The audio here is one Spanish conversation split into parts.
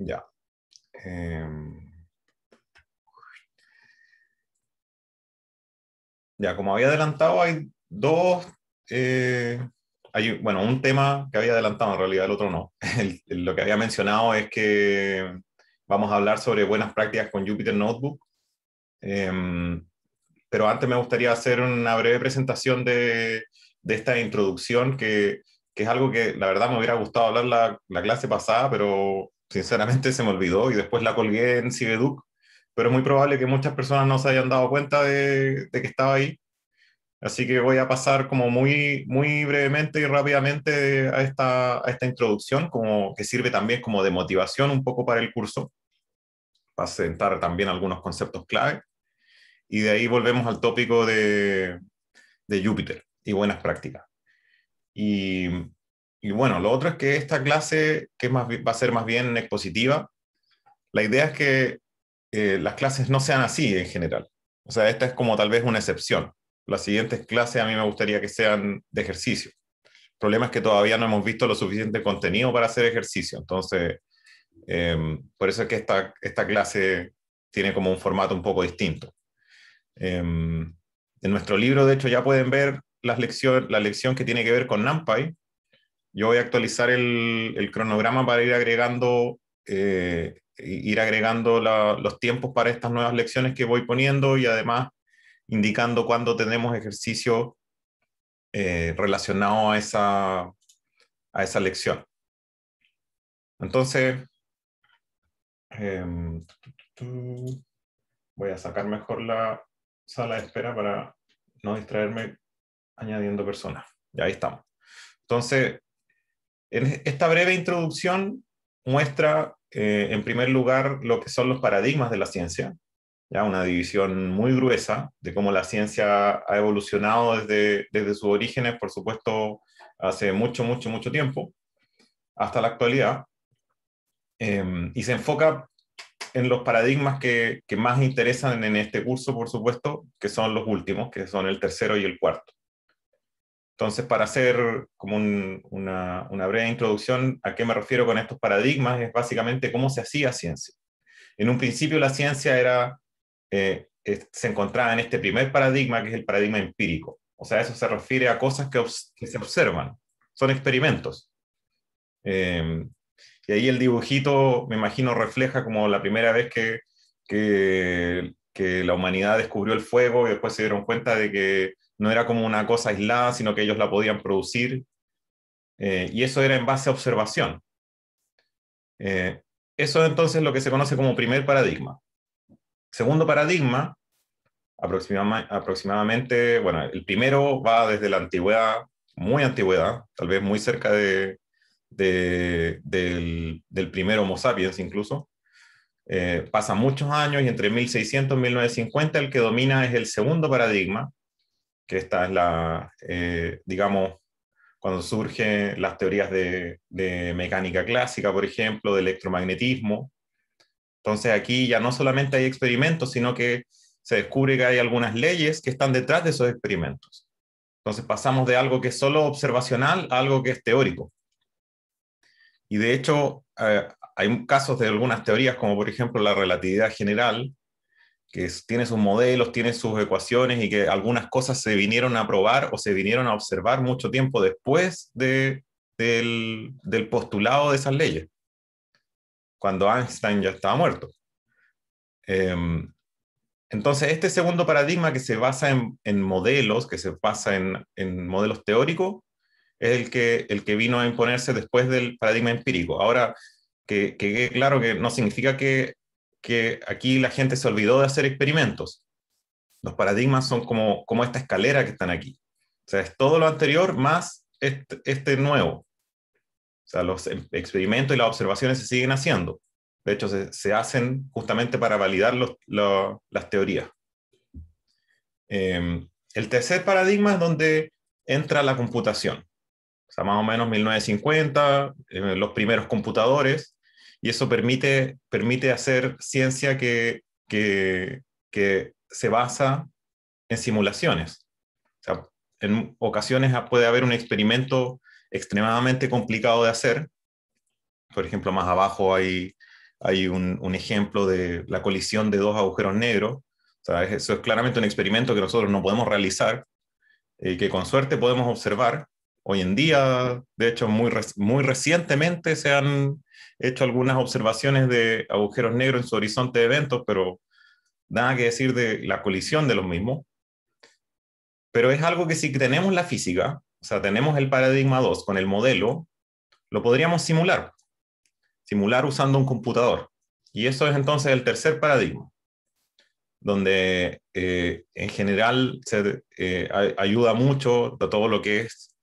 Ya. Em, ya, como había adelantado, hay dos, eh, hay, bueno, un tema que había adelantado, en realidad el otro no. lo que había mencionado es que vamos a hablar sobre buenas prácticas con Jupyter Notebook, em, pero antes me gustaría hacer una breve presentación de, de esta introducción, que, que, es algo que la verdad me hubiera gustado hablar la, la clase pasada, pero Sinceramente se me olvidó y después la colgué en Cibeduc, pero es muy probable que muchas personas no se hayan dado cuenta de, que estaba ahí. Así que voy a pasar como muy, muy brevemente y rápidamente a esta, a esta introducción, como que sirve también como de motivación un poco para el curso, para sentar también algunos conceptos clave. Y de ahí volvemos al tópico de, de Júpiter y buenas prácticas. Y y bueno, lo otro es que esta clase, que más, va a ser más bien expositiva, la idea es que eh, las clases no sean así en general. O sea, esta es como tal vez una excepción. Las siguientes clases a mí me gustaría que sean de ejercicio. El problema es que todavía no hemos visto lo suficiente contenido para hacer ejercicio. Entonces, em, por eso es que esta, esta clase tiene como un formato un poco distinto. Em, en nuestro libro, de hecho, ya pueden ver las lección, la lección que tiene que ver con NumPy, yo voy a actualizar el, cronograma para ir agregando, eh, ir agregando los tiempos para estas nuevas lecciones que voy poniendo y además indicando cuándo tenemos ejercicio eh, relacionado a esa, a esa lección. Entonces, em, voy a sacar mejor la sala de espera para no distraerme añadiendo personas. Ya ahí estamos. Entonces, Er, esta breve introducción muestra, eh, en primer lugar, lo que son los paradigmas de la ciencia, ¿ya? una división muy gruesa de cómo la ciencia ha evolucionado desde, desde sus orígenes, por supuesto, hace mucho, mucho, mucho tiempo, hasta la actualidad, em, y se enfoca en los paradigmas que, más interesan en este curso, por supuesto, que son los últimos, que son el tercero y el cuarto. Entonces, para hacer como una, breve introducción a qué me refiero con estos paradigmas, es básicamente cómo se hacía ciencia. En un principio la ciencia era, eh, se encontraba en este primer paradigma, que es el paradigma empírico. O sea, eso se refiere a cosas que, se observan, son experimentos. Em, y ahí el dibujito, me imagino, refleja como la primera vez que, que la humanidad descubrió el fuego y después se dieron cuenta de que no era como una cosa aislada, sino que ellos la podían producir. Eh, y eso era en base a observación. Eh, eso entonces es lo que se conoce como primer paradigma. Segundo paradigma, aproximadamente, bueno, el primero va desde la antigüedad, muy antigüedad, tal vez muy cerca del, primer Homo sapiens incluso. Eh, pasa muchos años y entre 1600 y 1950 el que domina es el segundo paradigma, que esta es la, eh, digamos, cuando surgen las teorías de, mecánica clásica, por ejemplo, de electromagnetismo. Entonces aquí ya no solamente hay experimentos, sino que se descubre que hay algunas leyes que están detrás de esos experimentos. Entonces pasamos de algo que es solo observacional a algo que es teórico. Y de hecho, eh, hay casos de algunas teorías, como por ejemplo la relatividad general, que tiene sus modelos, tiene sus ecuaciones y que algunas cosas se vinieron a probar o se vinieron a observar mucho tiempo después de, del, postulado de esas leyes, cuando Einstein ya estaba muerto. Em, entonces, este segundo paradigma que se basa en, modelos, que se basa en, modelos teóricos, es el que, el que vino a imponerse después del paradigma empírico. Ahora, que quede claro que no significa que que aquí la gente se olvidó de hacer experimentos. Los paradigmas son como, como esta escalera que están aquí. O sea, es todo lo anterior más este, este nuevo. O sea, los em, experimentos y las observaciones se siguen haciendo. De hecho, se, hacen justamente para validar las teorías. Em, el tercer paradigma es donde entra la computación. O sea, más o menos 1950, eh, los primeros computadores, y eso permite, permite hacer ciencia que, que, que se basa en simulaciones. O sea, en ocasiones puede haber un experimento extremadamente complicado de hacer. Por ejemplo, más abajo hay, hay un, ejemplo de la colisión de dos agujeros negros. eso es claramente un experimento que nosotros no podemos realizar, y eh, que con suerte podemos observar. Hoy en día, de hecho, muy, muy recientemente se han He hecho algunas observaciones de agujeros negros en su horizonte de eventos, pero nada que decir de la colisión de los mismos. Pero es algo que si tenemos la física, o sea, tenemos el paradigma 2 con el modelo, lo podríamos simular. Simular usando un computador. Y eso es entonces el tercer paradigma, donde eh, en general se eh, ayuda mucho todo lo que es,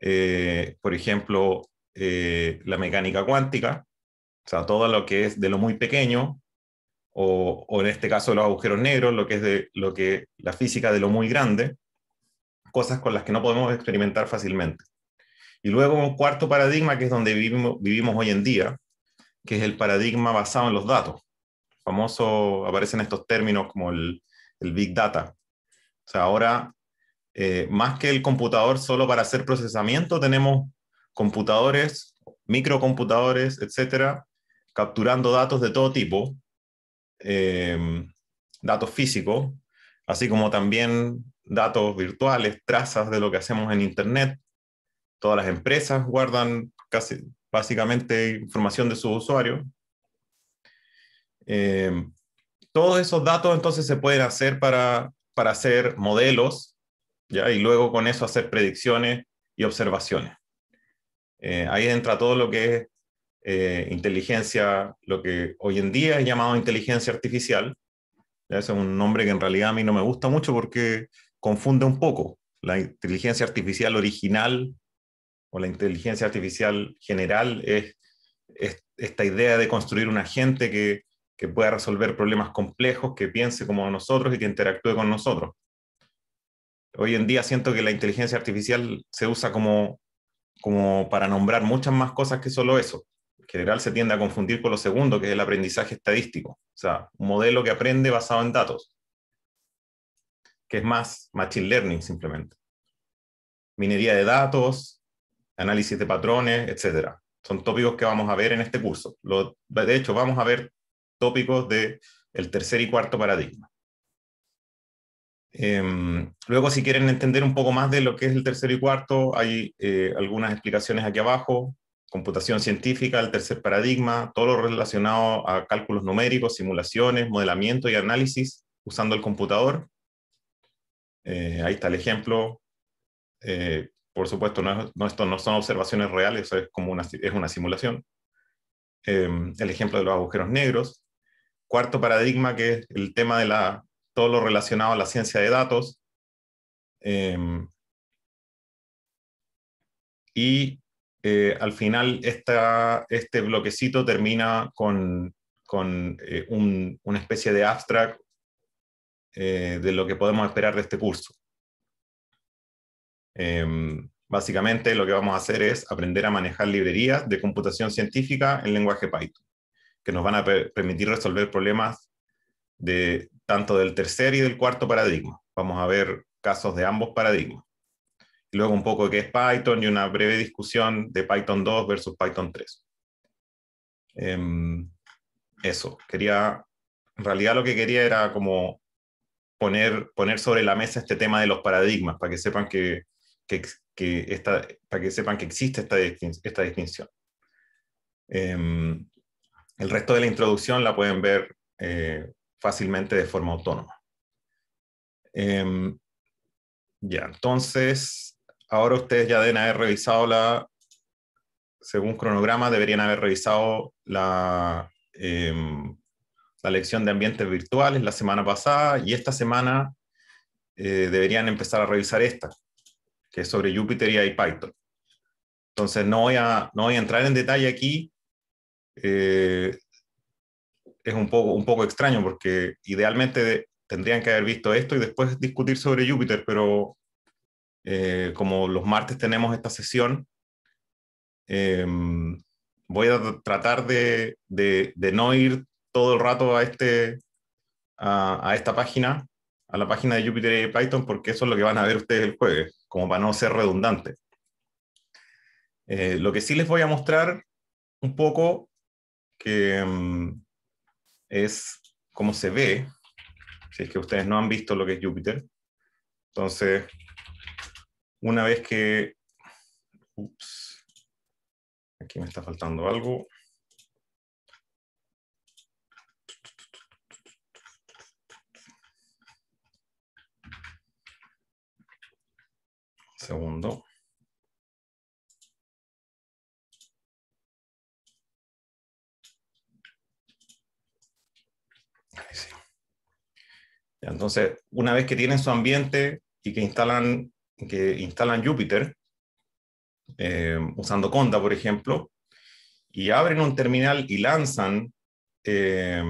eh, por ejemplo, la mecánica cuántica, o sea, todo lo que es de lo muy pequeño, o, en este caso los agujeros negros, lo que es de lo que la física de lo muy grande, cosas con las que no podemos experimentar fácilmente. Y luego un cuarto paradigma que es donde vivimos, hoy en día, que es el paradigma basado en los datos. Famoso, aparecen estos términos como el, Big Data. O sea, ahora, eh, más que el computador solo para hacer procesamiento, tenemos computadores, microcomputadores, etcétera, capturando datos de todo tipo, eh, datos físicos, así como también datos virtuales, trazas de lo que hacemos en Internet. Todas las empresas guardan casi, básicamente información de sus usuarios. Eh, todos esos datos entonces se pueden hacer para, hacer modelos ¿ya? y luego con eso hacer predicciones y observaciones. Eh, ahí entra todo lo que es eh, inteligencia, lo que hoy en día es llamado inteligencia artificial. es un nombre que en realidad a mí no me gusta mucho porque confunde un poco la inteligencia artificial original o la inteligencia artificial general es, esta idea de construir un agente que, pueda resolver problemas complejos, que piense como nosotros y que interactúe con nosotros. Hoy en día siento que la inteligencia artificial se usa como, como para nombrar muchas más cosas que solo eso general se tiende a confundir con lo segundo, que es el aprendizaje estadístico, o sea, un modelo que aprende basado en datos, que es más machine learning simplemente. Minería de datos, análisis de patrones, etc. Son tópicos que vamos a ver en este curso. de hecho, vamos a ver tópicos del el tercer y cuarto paradigma. Em, luego, si quieren entender un poco más de lo que es el tercer y cuarto, hay eh, algunas explicaciones aquí abajo computación científica, el tercer paradigma, todo lo relacionado a cálculos numéricos, simulaciones, modelamiento y análisis usando el computador. Eh, ahí está el ejemplo. Eh, por supuesto, no, esto no son observaciones reales, es como una, es una simulación. Eh, el ejemplo de los agujeros negros. Cuarto paradigma, que es el tema de la, todo lo relacionado a la ciencia de datos. y eh, al final este bloquecito termina con, eh, una especie de abstract eh, de lo que podemos esperar de este curso. Em, básicamente lo que vamos a hacer es aprender a manejar librerías de computación científica en lenguaje Python, que nos van a permitir resolver problemas de tanto del tercer y del cuarto paradigma. Vamos a ver casos de ambos paradigmas luego un poco de qué es Python y una breve discusión de Python 2 versus Python 3. Em, eso, quería, en realidad lo que quería era como poner, poner sobre la mesa este tema de los paradigmas, para que sepan que, para que, sepan que existe esta, distinción. Em, el resto de la introducción la pueden ver eh, fácilmente de forma autónoma. Em, ya, entonces, ahora ustedes ya deben haber revisado la, según cronograma, deberían haber revisado la, em, la lección de ambientes virtuales la semana pasada y esta semana eh, deberían empezar a revisar esta, que es sobre Jupyter y Python. Entonces no voy a, no voy a entrar en detalle aquí. Eh, es un poco, un poco extraño porque idealmente tendrían que haber visto esto y después discutir sobre Jupyter, pero eh, como los martes tenemos esta sesión, em, voy a tratar de, no ir todo el rato a, este, a, esta página, a la página de Jupyter y Python, porque eso es lo que van a ver ustedes el jueves, como para no ser redundante. Eh, lo que sí les voy a mostrar un poco em, es cómo se ve, si es que ustedes no han visto lo que es Jupyter. Entonces, una vez que... Ups, aquí me está faltando algo. Segundo. Entonces, una vez que tienen su ambiente y que instalan que instalan Jupyter, eh, usando Conda, por ejemplo, y abren un terminal y lanzan, eh,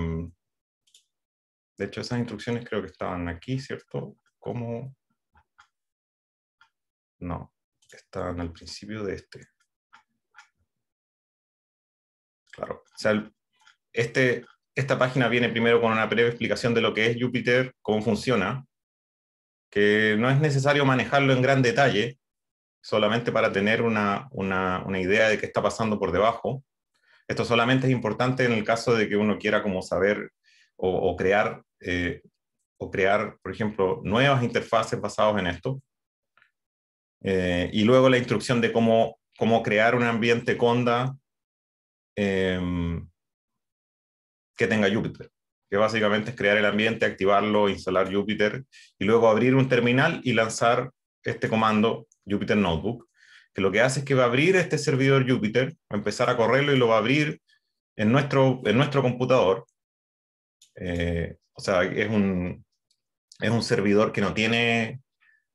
de hecho esas instrucciones creo que estaban aquí, ¿cierto? ¿Cómo? No, están al principio de este. Claro, o sea, este, esta página viene primero con una breve explicación de lo que es Jupyter, cómo funciona, que no es necesario manejarlo en gran detalle, solamente para tener una, idea de qué está pasando por debajo. Esto solamente es importante en el caso de que uno quiera como saber o, crear, eh, o crear, por ejemplo, nuevas interfaces basadas en esto. Eh, y luego la instrucción de cómo, cómo crear un ambiente conda em, que tenga Jupyter que básicamente es crear el ambiente, activarlo, instalar Jupyter y luego abrir un terminal y lanzar este comando Jupyter Notebook, que lo que hace es que va a abrir este servidor Jupyter, va a empezar a correrlo y lo va a abrir en nuestro, en nuestro computador. Eh, o sea, es un, es un servidor que no tiene,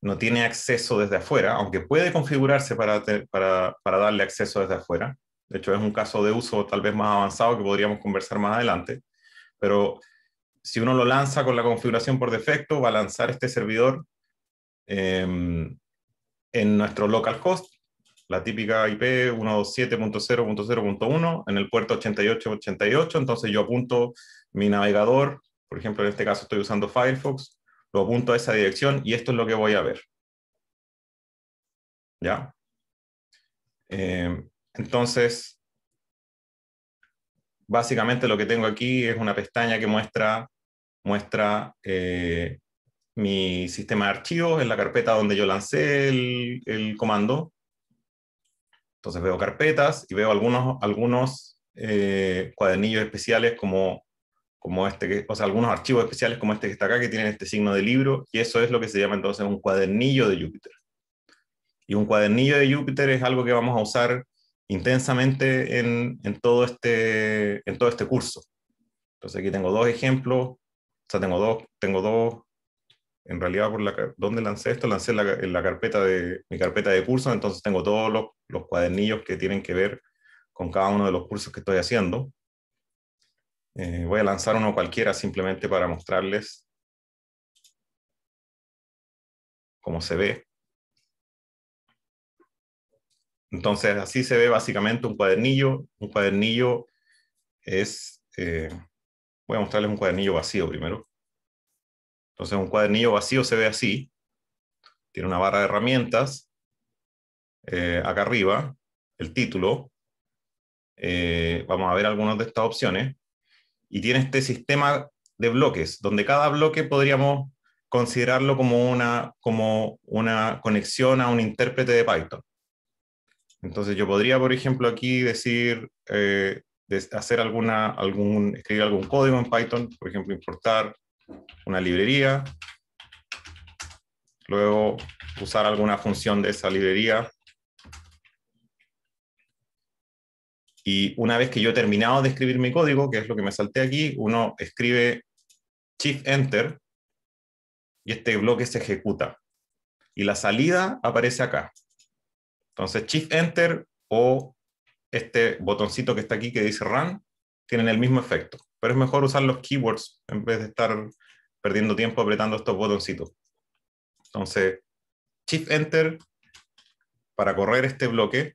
no tiene acceso desde afuera, aunque puede configurarse para, para darle acceso desde afuera. De hecho, es un caso de uso tal vez más avanzado que podríamos conversar más adelante pero si uno lo lanza con la configuración por defecto, va a lanzar este servidor em, en nuestro localhost, la típica IP 127.0.0.1 en el puerto 8888. Entonces yo apunto mi navegador, por ejemplo, en este caso estoy usando Firefox, lo apunto a esa dirección y esto es lo que voy a ver. ¿Ya? Em, entonces, básicamente lo que tengo aquí es una pestaña que muestra, muestra eh, mi sistema de archivos en la carpeta donde yo lancé el, comando. Entonces veo carpetas y veo algunos, algunos eh, cuadernillos especiales como, como este, que, o sea, algunos archivos especiales como este que está acá, que tienen este signo de libro, y eso es lo que se llama entonces un cuadernillo de Júpiter. Y un cuadernillo de Júpiter es algo que vamos a usar intensamente en, todo este, en todo este curso. Entonces aquí tengo dos ejemplos, o sea, tengo dos, tengo dos en realidad, por la, ¿dónde lancé esto? Lancé en la carpeta de, mi carpeta de cursos, entonces tengo todos los, cuadernillos que tienen que ver con cada uno de los cursos que estoy haciendo. Eh, voy a lanzar uno cualquiera simplemente para mostrarles cómo se ve. Entonces, así se ve básicamente un cuadernillo. Un cuadernillo es, eh, voy a mostrarles un cuadernillo vacío primero. Entonces, un cuadernillo vacío se ve así. Tiene una barra de herramientas. Eh, acá arriba, el título. Eh, vamos a ver algunas de estas opciones. Y tiene este sistema de bloques, donde cada bloque podríamos considerarlo como una, como una conexión a un intérprete de Python. Entonces yo podría, por ejemplo, aquí decir, eh, hacer alguna, algún, escribir algún código en Python, por ejemplo, importar una librería, luego usar alguna función de esa librería. Y una vez que yo he terminado de escribir mi código, que es lo que me salté aquí, uno escribe Shift Enter y este bloque se ejecuta. Y la salida aparece acá. Entonces, Shift Enter o este botoncito que está aquí que dice Run tienen el mismo efecto, pero es mejor usar los keywords en vez de estar perdiendo tiempo apretando estos botoncitos. Entonces, Shift Enter para correr este bloque.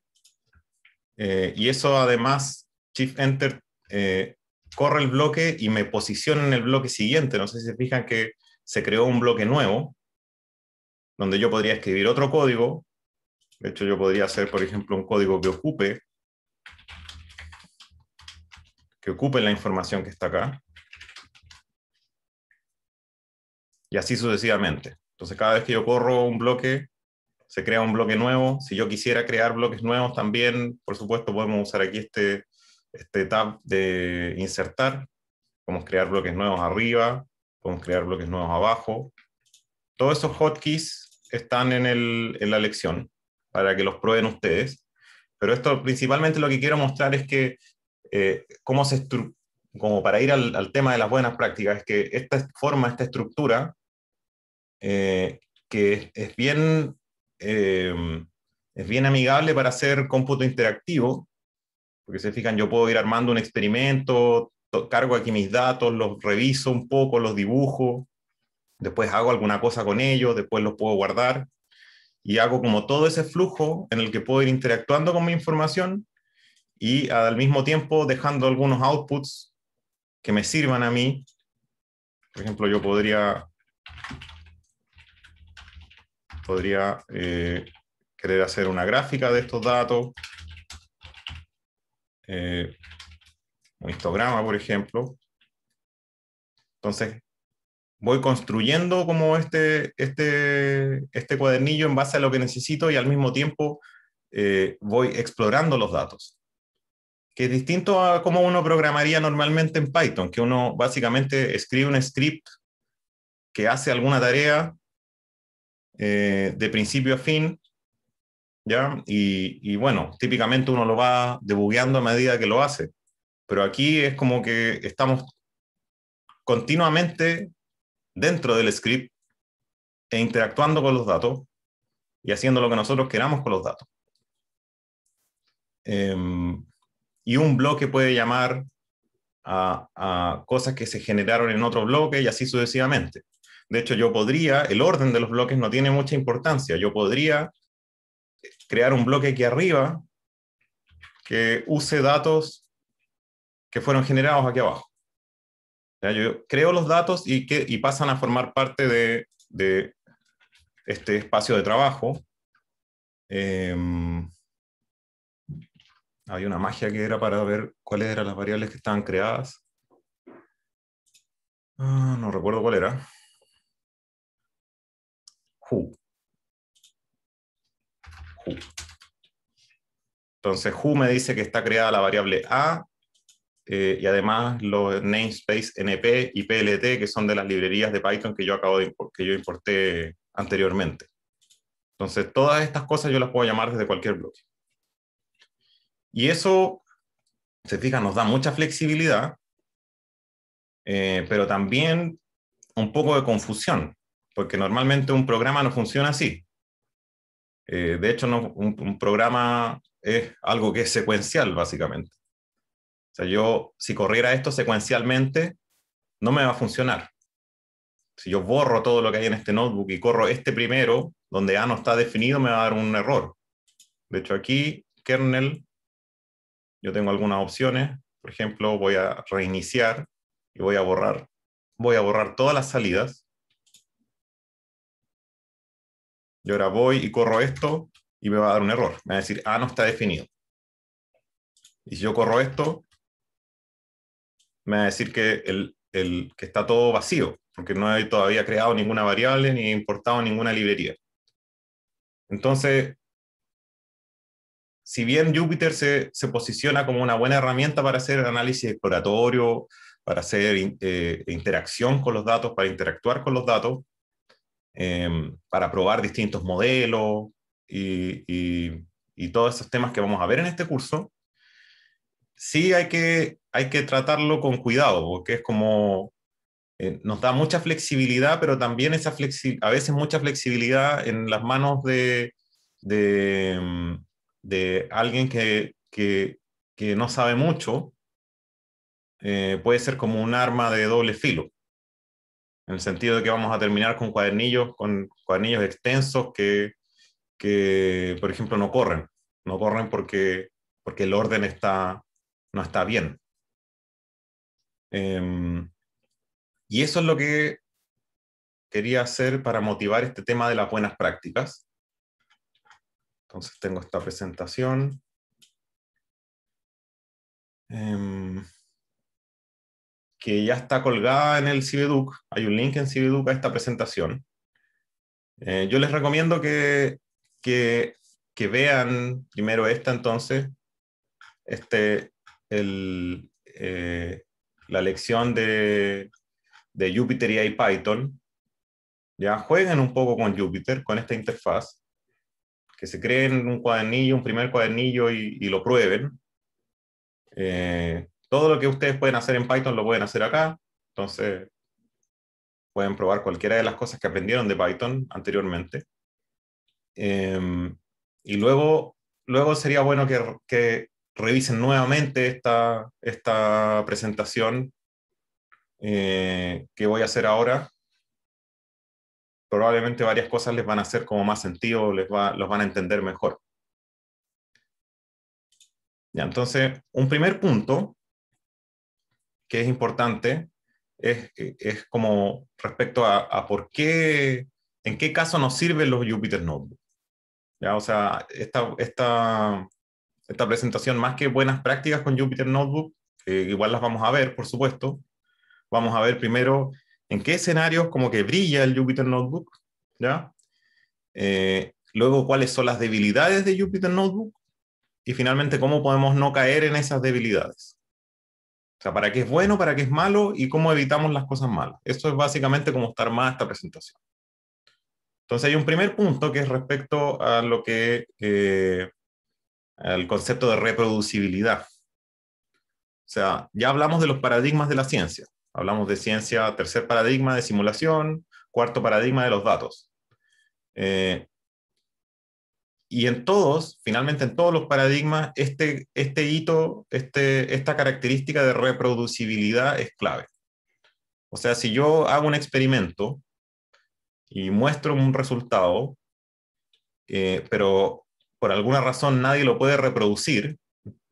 Eh, y eso además, Shift Enter eh, corre el bloque y me posiciona en el bloque siguiente. No sé si se fijan que se creó un bloque nuevo, donde yo podría escribir otro código de hecho, yo podría hacer, por ejemplo, un código que ocupe, que ocupe la información que está acá. Y así sucesivamente. Entonces, cada vez que yo corro un bloque, se crea un bloque nuevo. Si yo quisiera crear bloques nuevos también, por supuesto, podemos usar aquí este, este tab de insertar. Podemos crear bloques nuevos arriba, podemos crear bloques nuevos abajo. Todos esos hotkeys están en la lección para que los prueben ustedes. Pero esto principalmente lo que quiero mostrar es que eh, cómo se como para ir al, tema de las buenas prácticas, es que esta forma, esta estructura, eh, que es, bien, em, es bien amigable para hacer cómputo interactivo, porque se fijan, yo puedo ir armando un experimento, cargo aquí mis datos, los reviso un poco, los dibujo, después hago alguna cosa con ellos, después los puedo guardar y hago como todo ese flujo en el que puedo ir interactuando con mi información y al mismo tiempo dejando algunos outputs que me sirvan a mí. Por ejemplo, yo podría, podría eh, querer hacer una gráfica de estos datos, eh, un histograma, por ejemplo. Entonces, voy construyendo como este, este, este cuadernillo en base a lo que necesito y al mismo tiempo eh, voy explorando los datos, que es distinto a cómo uno programaría normalmente en Python, que uno básicamente escribe un script que hace alguna tarea eh, de principio a fin, Y, y, bueno, típicamente uno lo va debugueando a medida que lo hace, pero aquí es como que estamos continuamente dentro del script e interactuando con los datos y haciendo lo que nosotros queramos con los datos. Em, y un bloque puede llamar a, cosas que se generaron en otro bloque y así sucesivamente. De hecho, yo podría, el orden de los bloques no tiene mucha importancia, yo podría crear un bloque aquí arriba que use datos que fueron generados aquí abajo yo creo los datos y, que, pasan a formar parte de, este espacio de trabajo. Hay em, había una magia que era para ver cuáles eran las variables que estaban creadas. Ah, no recuerdo cuál era. Who. Who. Entonces, who me dice que está creada la variable A eh, y además los namespace NP y PLT, que son de las librerías de Python que yo acabo de que yo importé anteriormente. Entonces, todas estas cosas yo las puedo llamar desde cualquier bloque. Y eso, se fija, nos da mucha flexibilidad, eh, pero también un poco de confusión, porque normalmente un programa no funciona así. Eh, de hecho, un programa es algo que es secuencial, básicamente. O sea, yo si corriera esto secuencialmente, no me va a funcionar. Si yo borro todo lo que hay en este notebook y corro este primero, donde A no está definido, me va a dar un error. De hecho, aquí, kernel, yo tengo algunas opciones. Por ejemplo, voy a reiniciar y voy a borrar. Voy a borrar todas las salidas. Y ahora voy y corro esto y me va a dar un error. Me va a decir, A ah, no está definido. Y si yo corro esto, me va a decir que, el, que está todo vacío, porque no he todavía creado ninguna variable ni he importado ninguna librería. Entonces, si bien Jupyter se, posiciona como una buena herramienta para hacer análisis exploratorio, para hacer eh, interacción con los datos, para interactuar con los datos, em, para probar distintos modelos y todos esos temas que vamos a ver en este curso, sí hay que, hay que tratarlo con cuidado, porque es como, eh, nos da mucha flexibilidad, pero también esa flexi a veces mucha flexibilidad en las manos de, mm, alguien que, no sabe mucho, eh, puede ser como un arma de doble filo. En el sentido de que vamos a terminar con cuadernillos, con cuadernillos extensos que, por ejemplo, no corren. No corren porque el orden está, no está bien. Em, y eso es lo que quería hacer para motivar este tema de las buenas prácticas. Entonces tengo esta presentación. Em, que ya está colgada en el CIVEDUC. Hay un link en CIVEDUC a esta presentación. Eh, yo les recomiendo que, que, que, vean primero esta entonces, este, eh, la lección de, de Jupyter y Python, ya jueguen un poco con Jupyter, con esta interfaz, que se creen un cuadernillo, un primer cuadernillo y, lo prueben. Eh, todo lo que ustedes pueden hacer en Python lo pueden hacer acá, entonces pueden probar cualquiera de las cosas que aprendieron de Python anteriormente. Em, y luego, luego sería bueno que revisen nuevamente esta, esta presentación eh, que voy a hacer ahora. Probablemente varias cosas les van a hacer como más sentido, les va, los van a entender mejor. Ya, entonces, un primer punto que es importante es, es como respecto a, por qué, en qué caso nos sirven los Jupyter Notebook. ¿Ya? O sea, esta esta presentación más que buenas prácticas con Jupyter Notebook, igual las vamos a ver, por supuesto. Vamos a ver primero en qué escenarios como que brilla el Jupyter Notebook, ¿ya? Eh, luego, cuáles son las debilidades de Jupyter Notebook y finalmente cómo podemos no caer en esas debilidades. O sea, para qué es bueno, para qué es malo y cómo evitamos las cosas malas. Esto es básicamente cómo estar más esta presentación. Entonces hay un primer punto que es respecto a lo que eh, el concepto de reproducibilidad. O sea, ya hablamos de los paradigmas de la ciencia. Hablamos de ciencia, tercer paradigma de simulación, cuarto paradigma de los datos. Eh, y en todos, finalmente en todos los paradigmas, este, este hito, este, esta característica de reproducibilidad es clave. O sea, si yo hago un experimento y muestro un resultado, eh, pero por alguna razón nadie lo puede reproducir,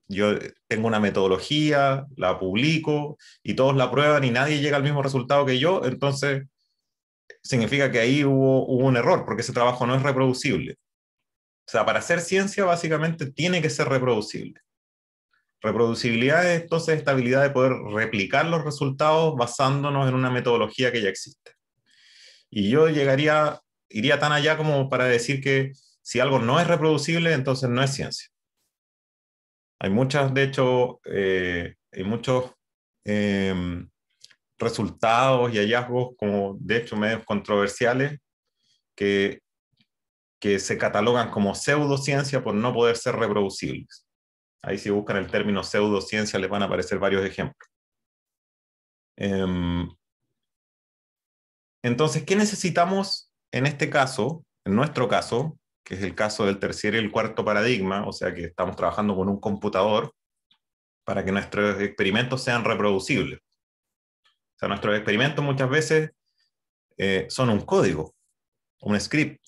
yo tengo una metodología, la publico y todos la prueban y nadie llega al mismo resultado que yo, entonces significa que ahí hubo, un error porque ese trabajo no es reproducible. O sea, para hacer ciencia básicamente tiene que ser reproducible. Reproducibilidad es entonces esta habilidad de poder replicar los resultados basándonos en una metodología que ya existe. Y yo llegaría, iría tan allá como para decir que si algo no es reproducible, entonces no es ciencia. Hay muchas, de hecho, eh, hay muchos em, resultados y hallazgos, como de hecho medios controversiales, que, que se catalogan como pseudociencia por no poder ser reproducibles. Ahí si buscan el término pseudociencia les van a aparecer varios ejemplos. Em, entonces, ¿qué necesitamos en este caso, en nuestro caso, que es el caso del tercer y el cuarto paradigma, o sea que estamos trabajando con un computador para que nuestros experimentos sean reproducibles. O sea, nuestros experimentos muchas veces eh, son un código, un script,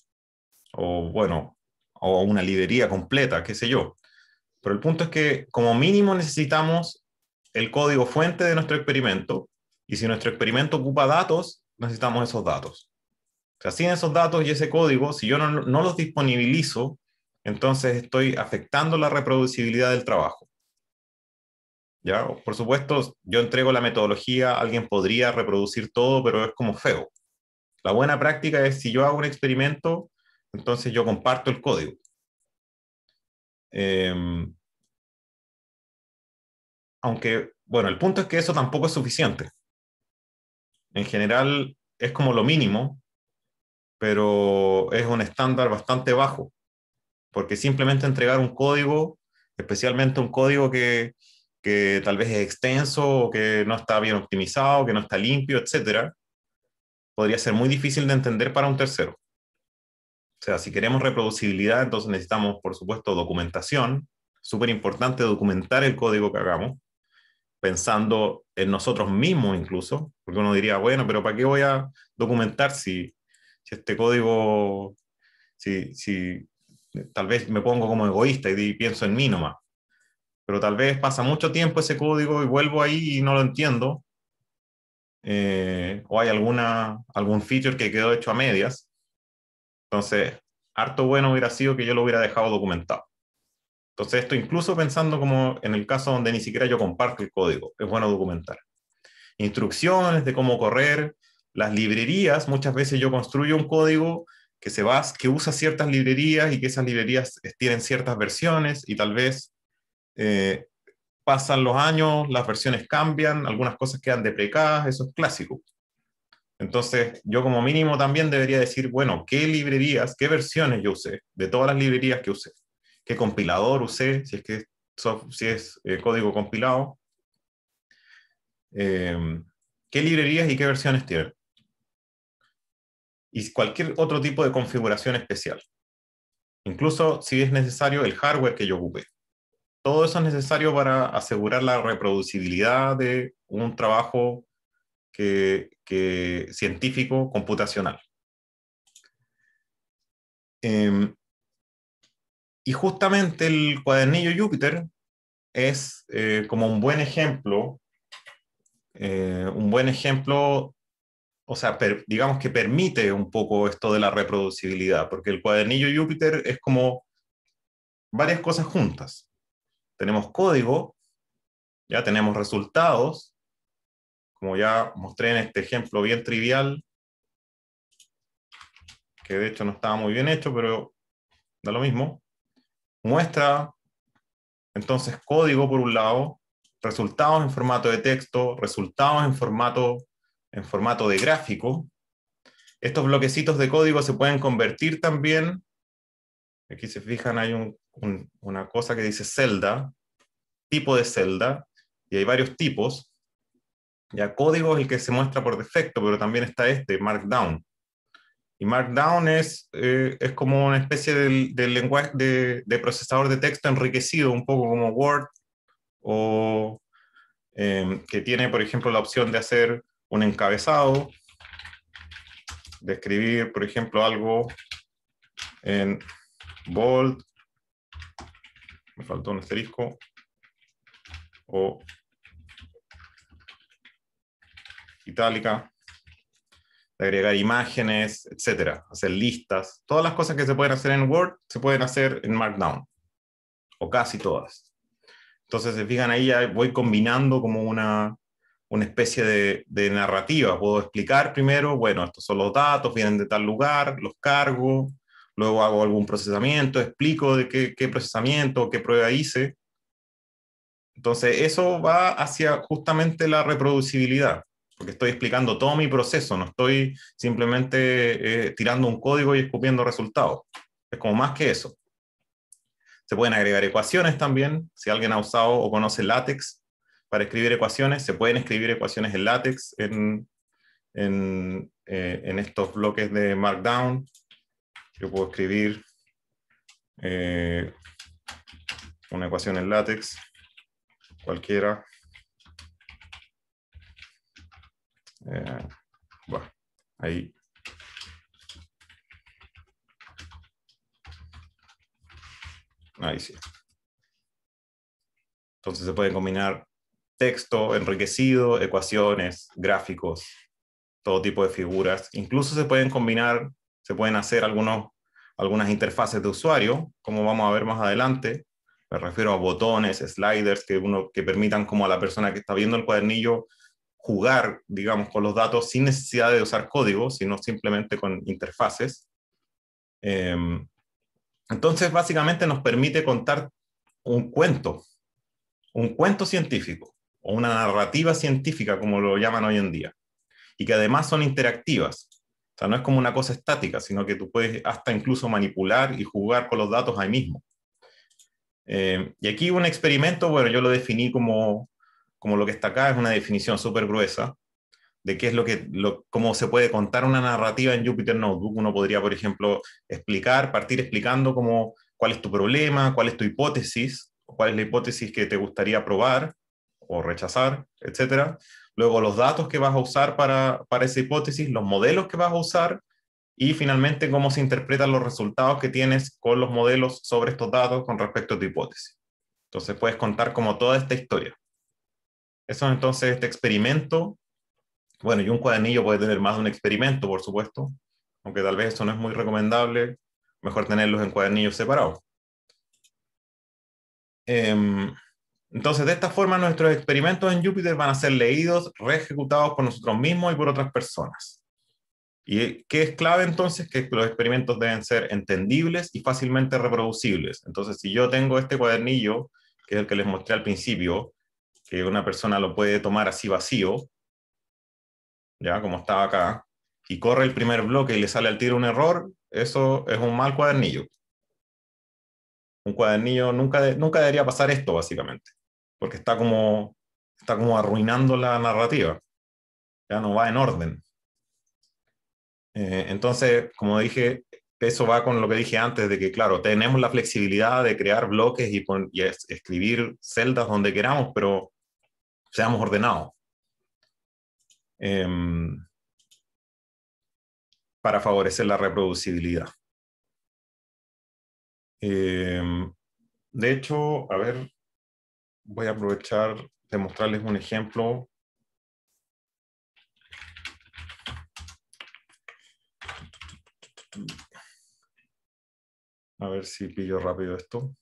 o bueno, o una librería completa, qué sé yo. Pero el punto es que como mínimo necesitamos el código fuente de nuestro experimento, y si nuestro experimento ocupa datos, necesitamos esos datos. O sea, esos datos y ese código, si yo no, los disponibilizo, entonces estoy afectando la reproducibilidad del trabajo. Por supuesto, yo entrego la metodología, alguien podría reproducir todo, pero es como feo. La buena práctica es si yo hago un experimento, entonces yo comparto el código. Em, aunque, bueno, el punto es que eso tampoco es suficiente. En general, es como lo mínimo, pero es un estándar bastante bajo, porque simplemente entregar un código, especialmente un código que, que tal vez es extenso o que no está bien optimizado, que no está limpio, etcétera, podría ser muy difícil de entender para un tercero. O sea, si queremos reproducibilidad, entonces necesitamos, por supuesto, documentación. Súper importante documentar el código que hagamos, pensando en nosotros mismos incluso, porque uno diría, bueno, pero ¿para qué voy a documentar si si este código, si, si tal vez me pongo como egoísta y pienso en mí nomás, pero tal vez pasa mucho tiempo ese código y vuelvo ahí y no lo entiendo, eh, o hay alguna, algún feature que quedó hecho a medias. Entonces, harto bueno hubiera sido que yo lo hubiera dejado documentado. Entonces, esto incluso pensando como en el caso donde ni siquiera yo comparto el código, es bueno documentar. Instrucciones de cómo correr, las librerías, muchas veces yo construyo un código que, se va, que usa ciertas librerías y que esas librerías tienen ciertas versiones y tal vez eh, pasan los años, las versiones cambian, algunas cosas quedan deprecadas, eso es clásico. Entonces, yo como mínimo también debería decir, bueno, ¿qué librerías, qué versiones yo usé? De todas las librerías que usé. ¿Qué compilador usé? Si es, que, si es eh, código compilado. Em, ¿Qué librerías y qué versiones tienen? y cualquier otro tipo de configuración especial. Incluso si es necesario el hardware que yo ocupe. Todo eso es necesario para asegurar la reproducibilidad de un trabajo que, científico computacional. Em, y justamente el cuadernillo Júpiter es eh, como un buen ejemplo, eh, un buen ejemplo o sea, digamos que permite un poco esto de la reproducibilidad, porque el cuadernillo Júpiter es como varias cosas juntas. Tenemos código, ya tenemos resultados, como ya mostré en este ejemplo bien trivial, que de hecho no estaba muy bien hecho, pero da lo mismo. Muestra entonces código por un lado, resultados en formato de texto, resultados en formato en formato de gráfico. Estos bloquecitos de código se pueden convertir también, aquí se fijan hay una cosa que dice celda, tipo de celda, y hay varios tipos. Ya código es el que se muestra por defecto, pero también está este, Markdown. Y Markdown es, eh, es como una especie de, lenguaje de, procesador de texto enriquecido, un poco como Word, o em, que tiene, por ejemplo, la opción de hacer un encabezado, describir, por ejemplo, algo en bold, me faltó un asterisco, o itálica, agregar imágenes, etcétera, hacer listas, todas las cosas que se pueden hacer en Word se pueden hacer en Markdown, o casi todas. Entonces, se fijan ahí, ya voy combinando como una, una especie de, narrativa. Puedo explicar primero, bueno, estos son los datos, vienen de tal lugar, los cargo, luego hago algún procesamiento, explico de qué, procesamiento, qué prueba hice. Entonces, eso va hacia justamente la reproducibilidad, porque estoy explicando todo mi proceso, no estoy simplemente eh, tirando un código y escupiendo resultados. Es como más que eso. Se pueden agregar ecuaciones también. Si alguien ha usado o conoce LATEX, para escribir ecuaciones. Se pueden escribir ecuaciones en látex en, eh, estos bloques de Markdown. Yo puedo escribir eh, una ecuación en látex, cualquiera. Eh, bueno, ahí. Ahí sí. Entonces se pueden combinar texto enriquecido, ecuaciones, gráficos, todo tipo de figuras. Incluso se pueden combinar, se pueden hacer algunos, algunas interfaces de usuario, como vamos a ver más adelante. Me refiero a botones, sliders, que, uno, que permitan como a la persona que está viendo el cuadernillo jugar, digamos, con los datos sin necesidad de usar código, sino simplemente con interfaces. Em, entonces, básicamente nos permite contar un cuento, un cuento científico o una narrativa científica, como lo llaman hoy en día, y que además son interactivas. O sea, no es como una cosa estática, sino que tú puedes hasta incluso manipular y jugar con los datos ahí mismo. Eh, y aquí un experimento, bueno, yo lo definí como, lo que está acá, es una definición súper gruesa de qué es lo que, cómo se puede contar una narrativa en Jupyter Notebook. Uno podría, por ejemplo, explicar, partir explicando cómo, cuál es tu problema, cuál es tu hipótesis, cuál es la hipótesis que te gustaría probar, o rechazar, etcétera. Luego los datos que vas a usar para, para esa hipótesis, los modelos que vas a usar y finalmente cómo se interpretan los resultados que tienes con los modelos sobre estos datos con respecto a tu hipótesis. Entonces puedes contar como toda esta historia. Eso es entonces este experimento. Bueno, y un cuadernillo puede tener más de un experimento, por supuesto, aunque tal vez eso no es muy recomendable. Mejor tenerlos en cuadernillos separados. Em, entonces, de esta forma, nuestros experimentos en Júpiter van a ser leídos, reejecutados por nosotros mismos y por otras personas. ¿Y qué es clave entonces? Que los experimentos deben ser entendibles y fácilmente reproducibles. Entonces, si yo tengo este cuadernillo, que es el que les mostré al principio, que una persona lo puede tomar así vacío, ya como estaba acá, y corre el primer bloque y le sale al tiro un error, eso es un mal cuadernillo. Un cuadernillo nunca, nunca debería pasar esto, básicamente porque está como, está como arruinando la narrativa, ya no va en orden. Eh, entonces, como dije, eso va con lo que dije antes, de que, claro, tenemos la flexibilidad de crear bloques y, escribir celdas donde queramos, pero seamos ordenados. Em, para favorecer la reproducibilidad. Em, de hecho, a ver, voy a aprovechar de mostrarles un ejemplo A ver si pillo rápido esto.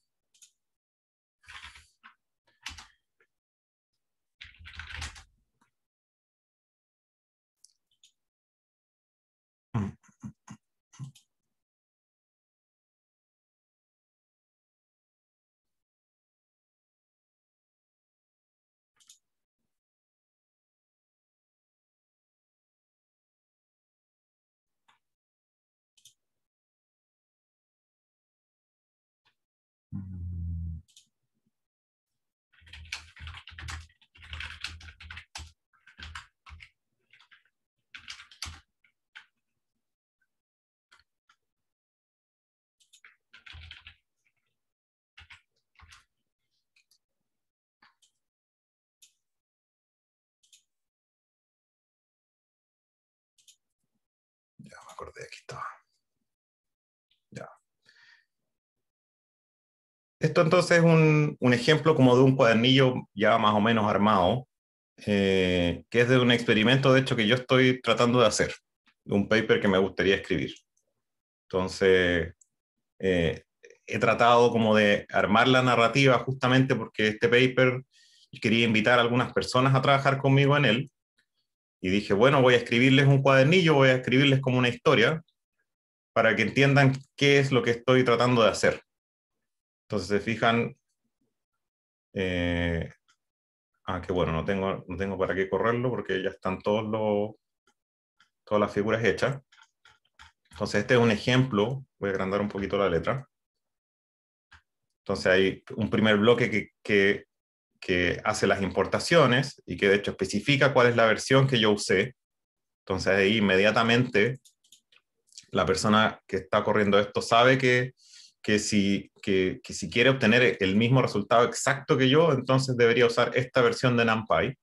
esto entonces es un, un, ejemplo como de un cuadernillo ya más o menos armado, eh, que es de un experimento, de hecho, que yo estoy tratando de hacer, de un paper que me gustaría escribir. Entonces, eh, he tratado como de armar la narrativa justamente porque este paper quería invitar a algunas personas a trabajar conmigo en él. Y dije, bueno, voy a escribirles un cuadernillo, voy a escribirles como una historia para que entiendan qué es lo que estoy tratando de hacer entonces se fijan, eh, ah, que bueno, no tengo, no tengo para qué correrlo porque ya están todos los, todas las figuras hechas. Entonces este es un ejemplo, voy a agrandar un poquito la letra. Entonces hay un primer bloque que, que, que hace las importaciones y que de hecho especifica cuál es la versión que yo usé. Entonces ahí inmediatamente la persona que está corriendo esto sabe que que si, que, que si quiere obtener el mismo resultado exacto que yo, entonces debería usar esta versión de NumPy.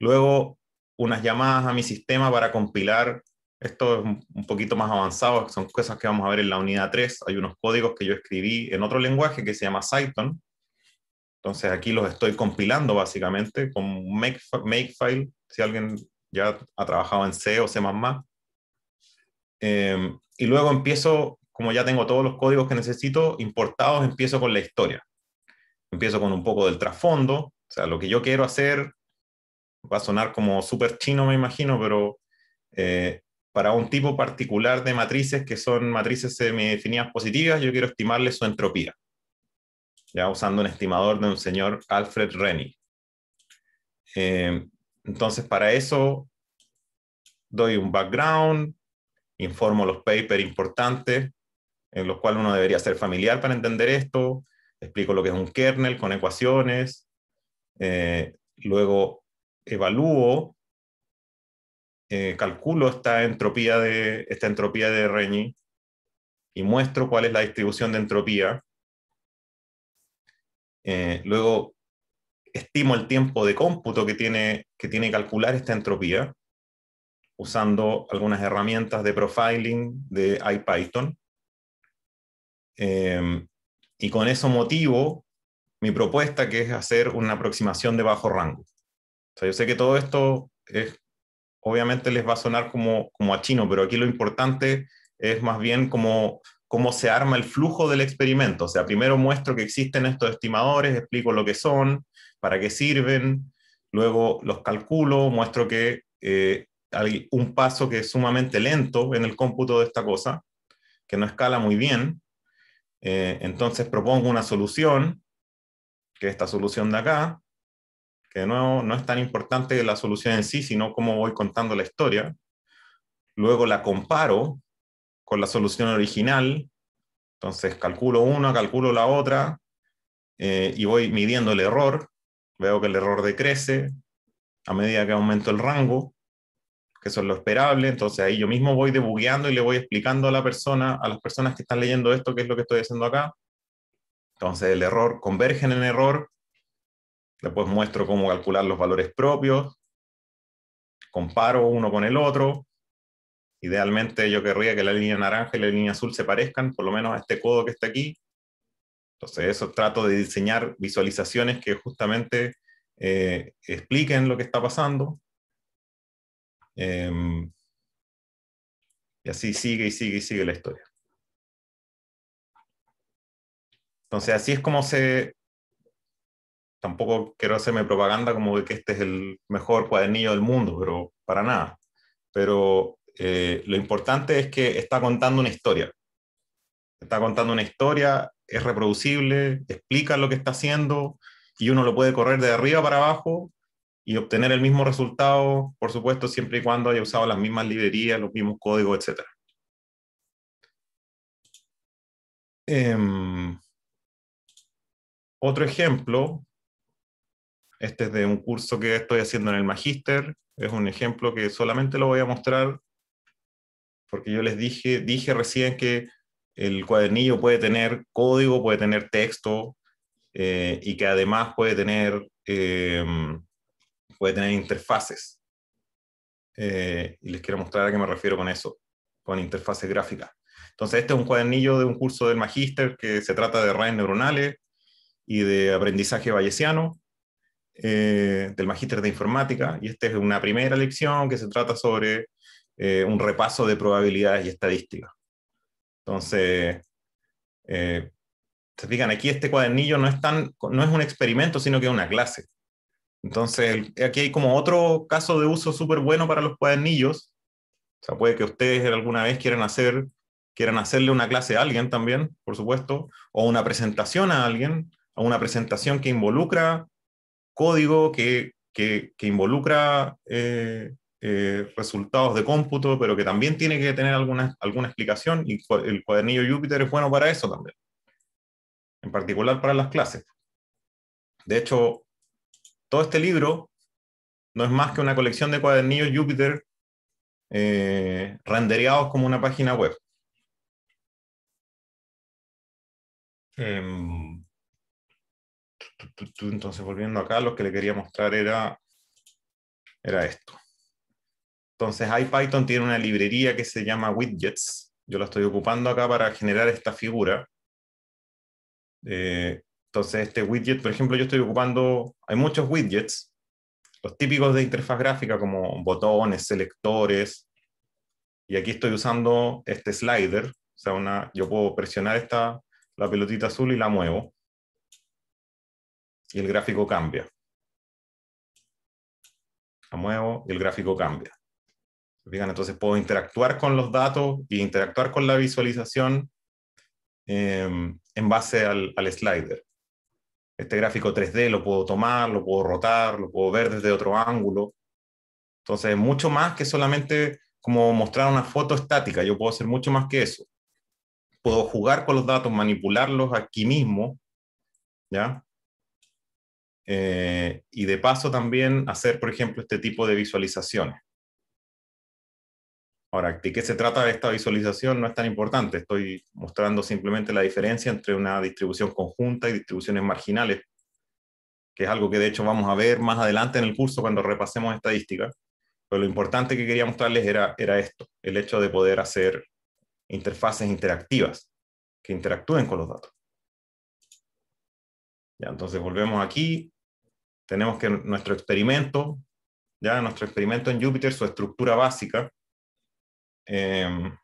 Luego, unas llamadas a mi sistema para compilar. Esto es un poquito más avanzado, son cosas que vamos a ver en la unidad 3. Hay unos códigos que yo escribí en otro lenguaje que se llama Cython. Entonces aquí los estoy compilando básicamente con Makefile, make si alguien ya ha trabajado en C o C++. Eh, y luego empiezo como ya tengo todos los códigos que necesito importados, empiezo con la historia. Empiezo con un poco del trasfondo, o sea, lo que yo quiero hacer va a sonar como súper chino, me imagino, pero eh, para un tipo particular de matrices que son matrices semidefinidas positivas, yo quiero estimarle su entropía, ya usando un estimador de un señor Alfred Rennie. Eh, entonces, para eso doy un background, informo los papers importantes, en los cuales uno debería ser familiar para entender esto. Explico lo que es un kernel con ecuaciones. Eh, luego evalúo, eh, calculo esta entropía, de, esta entropía de y muestro cuál es la distribución de entropía. Eh, luego estimo el tiempo de cómputo que tiene que tiene calcular esta entropía usando algunas herramientas de profiling de IPython. Em, y con eso motivo mi propuesta, que es hacer una aproximación de bajo rango. yo sé que todo esto es, obviamente les va a sonar como, como a chino, pero aquí lo importante es más bien como cómo se arma el flujo del experimento. O sea, primero muestro que existen estos estimadores, explico lo que son, para qué sirven, luego los calculo, muestro que eh, hay un paso que es sumamente lento en el cómputo de esta cosa, que no escala muy bien, eh, entonces propongo una solución, que esta solución de acá, que de nuevo no es tan importante la solución en sí, sino cómo voy contando la historia. Luego la comparo con la solución original, entonces calculo una, calculo la otra, eh, y voy midiendo el error, veo que el error decrece a medida que aumento el rango, eso es lo esperable, entonces ahí yo mismo voy debugueando y le voy explicando a la persona, a las personas que están leyendo esto, qué es lo que estoy haciendo acá. Entonces el error, converge en error, después muestro cómo calcular los valores propios, comparo uno con el otro, idealmente yo querría que la línea naranja y la línea azul se parezcan, por lo menos a este codo que está aquí. Entonces eso trato de diseñar visualizaciones que justamente eh, expliquen lo que está pasando Em, y así sigue y sigue y sigue la historia. Entonces, así es como se... Tampoco quiero hacerme propaganda como de que este es el mejor cuadernillo del mundo, pero para nada. Pero eh, lo importante es que está contando una historia. Está contando una historia, es reproducible, explica lo que está haciendo y uno lo puede correr de arriba para abajo y obtener el mismo resultado, por supuesto, siempre y cuando haya usado las mismas librerías, los mismos códigos, etc. Em, otro ejemplo, este es de un curso que estoy haciendo en el Magister, es un ejemplo que solamente lo voy a mostrar porque yo les dije, dije recién que el cuadernillo puede tener código, puede tener texto eh, y que además puede tener em, puede tener interfaces. Eh, y les quiero mostrar a qué me refiero con eso, con interfaces gráficas. Entonces, este es un cuadernillo de un curso del magíster que se trata de redes neuronales y de aprendizaje bayesiano, eh, del magíster de informática. Y esta es una primera lección que se trata sobre eh, un repaso de probabilidades y estadísticas. Entonces, se fijan, aquí este cuadernillo no es, tan, no es un experimento, sino que es una clase. Entonces, aquí hay como otro caso de uso súper bueno para los cuadernillos. O sea, puede que ustedes alguna vez quieran hacer, quieran hacerle una clase a alguien también, por supuesto, o una presentación a alguien, o una presentación que involucra código, que, que, involucra eh, eh, resultados de cómputo, pero que también tiene que tener alguna, alguna explicación, y el cuadernillo Jupyter es bueno para eso también, en particular para las clases. De hecho, todo este libro no es más que una colección de cuadernillos Jupyter eh, rendereados como una página web. Em, entonces, volviendo acá, lo que le quería mostrar era, era esto. Entonces, IPython tiene una librería que se llama Widgets. Yo la estoy ocupando acá para generar esta figura. Eh, entonces, este widget, por ejemplo, yo estoy ocupando, hay muchos widgets, los típicos de interfaz gráfica como botones, selectores, y aquí estoy usando este slider, o sea, una, yo puedo presionar esta, la pelotita azul y la muevo, y el gráfico cambia. La muevo y el gráfico cambia. Fijan, entonces puedo interactuar con los datos y interactuar con la visualización em, en base al slider este gráfico 3D lo puedo tomar, lo puedo rotar, lo puedo ver desde otro ángulo. Entonces, mucho más que solamente como mostrar una foto estática, yo puedo hacer mucho más que eso. Puedo jugar con los datos, manipularlos aquí mismo, ¿ya? Eh, y de paso también hacer, por ejemplo, este tipo de visualizaciones. Ahora, ¿de qué se trata esta visualización? No es tan importante. Estoy mostrando simplemente la diferencia entre una distribución conjunta y distribuciones marginales, que es algo que de hecho vamos a ver más adelante en el curso cuando repasemos estadística. Pero lo importante que quería mostrarles era, era esto, el hecho de poder hacer interfaces interactivas que interactúen con los datos. Ya, entonces volvemos aquí. Tenemos que nuestro experimento, ya nuestro experimento en Jupyter, su estructura básica, Em,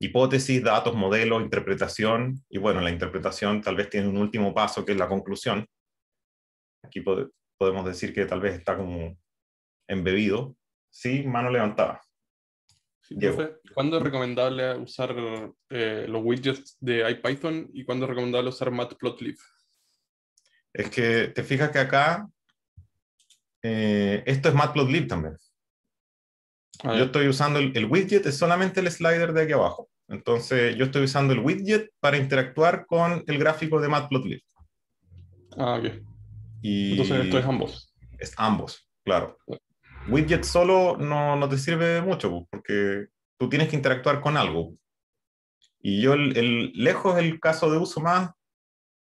hipótesis, datos, modelos, interpretación, y bueno, la interpretación tal vez tiene un último paso que es la conclusión. Aquí podemos decir que tal vez está como embebido. Sí, mano levantada. ¿Cuándo es recomendable usar eh, los widgets de IPython y cuándo es recomendable usar Matplotlib? Es que te fijas que acá eh, esto es Matplotlib también. Yo estoy usando el, widget, es solamente el slider de aquí abajo. Entonces, yo estoy usando el widget para interactuar con el gráfico de Matplotlib. Ah, ok. Entonces, esto es ambos. Es ambos, claro. Widget solo no, no te sirve mucho pues, porque tú tienes que interactuar con algo. Y yo, el, lejos, el caso de uso más,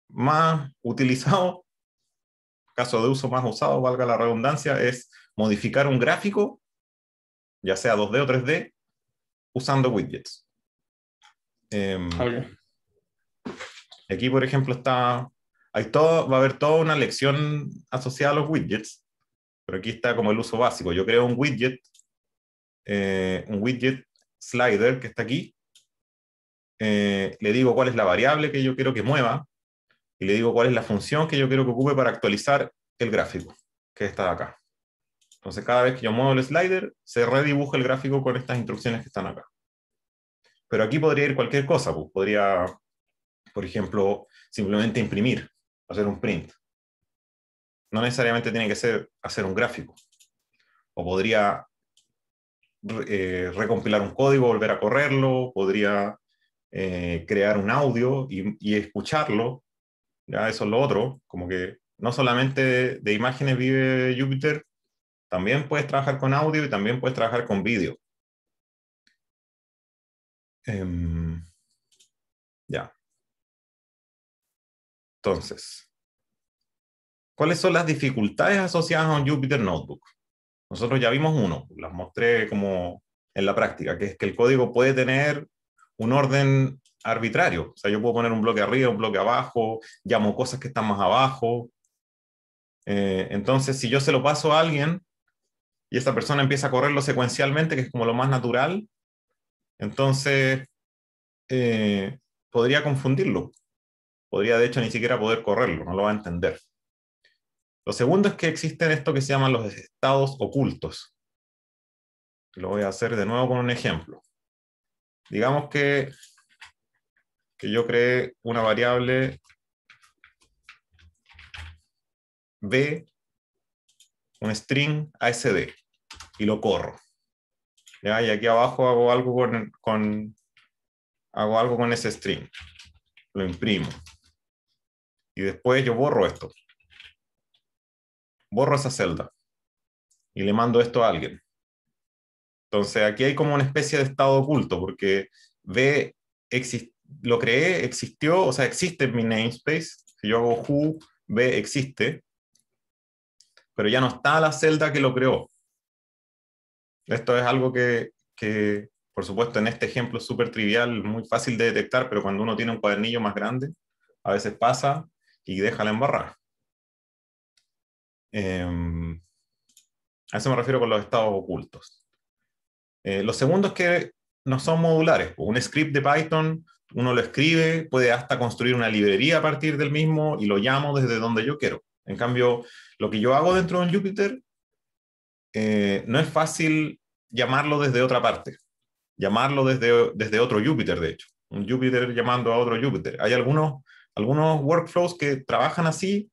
más utilizado, caso de uso más usado, valga la redundancia, es modificar un gráfico ya sea 2D o 3D, usando widgets. Em, aquí, por ejemplo, está, hay todo, va a haber toda una lección asociada a los widgets, pero aquí está como el uso básico. Yo creo un widget, eh, un widget slider que está aquí, eh, le digo cuál es la variable que yo quiero que mueva y le digo cuál es la función que yo quiero que ocupe para actualizar el gráfico, que está acá. Entonces, cada vez que yo muevo el slider, se redibuja el gráfico con estas instrucciones que están acá. Pero aquí podría ir cualquier cosa. Pues. podría, por ejemplo, simplemente imprimir, hacer un print. No necesariamente tiene que ser hacer un gráfico. O podría eh, recompilar un código, volver a correrlo. Podría eh, crear un audio y, escucharlo. ¿ya? Eso es lo otro. Como que no solamente de, imágenes vive Jupyter, también puedes trabajar con audio y también puedes trabajar con vídeo. Em, ya. Entonces, ¿cuáles son las dificultades asociadas a un Jupyter Notebook? Nosotros ya vimos uno, las mostré como en la práctica, que es que el código puede tener un orden arbitrario. O sea, yo puedo poner un bloque arriba, un bloque abajo, llamo cosas que están más abajo. Eh, entonces, si yo se lo paso a alguien, y esta persona empieza a correrlo secuencialmente, que es como lo más natural, entonces eh, podría confundirlo. Podría, de hecho, ni siquiera poder correrlo, no lo va a entender. Lo segundo es que existen esto que se llaman los estados ocultos. Lo voy a hacer de nuevo con un ejemplo. Digamos que, que yo creé una variable B, un string ASD y lo corro. Y aquí abajo hago algo con, hago algo con ese string. Lo imprimo. Y después yo borro esto. Borro esa celda. Y le mando esto a alguien. Entonces aquí hay como una especie de estado oculto, porque B lo creé, existió, o sea, existe en mi namespace. Si yo hago who, B existe. Pero ya no está la celda que lo creó. Esto es algo que, por supuesto, en este ejemplo es súper trivial, muy fácil de detectar, pero cuando uno tiene un cuadernillo más grande, a veces pasa y deja la embarrada. Em, a eso me refiero con los estados ocultos. Eh, los segundos que no son modulares. Un script de Python, uno lo escribe, puede hasta construir una librería a partir del mismo y lo llamo desde donde yo quiero. En cambio, lo que yo hago dentro de un Jupyter eh, no es fácil llamarlo desde otra parte, llamarlo desde, desde otro Júpiter, de hecho, un Júpiter llamando a otro Júpiter. Hay algunos, algunos workflows que trabajan así,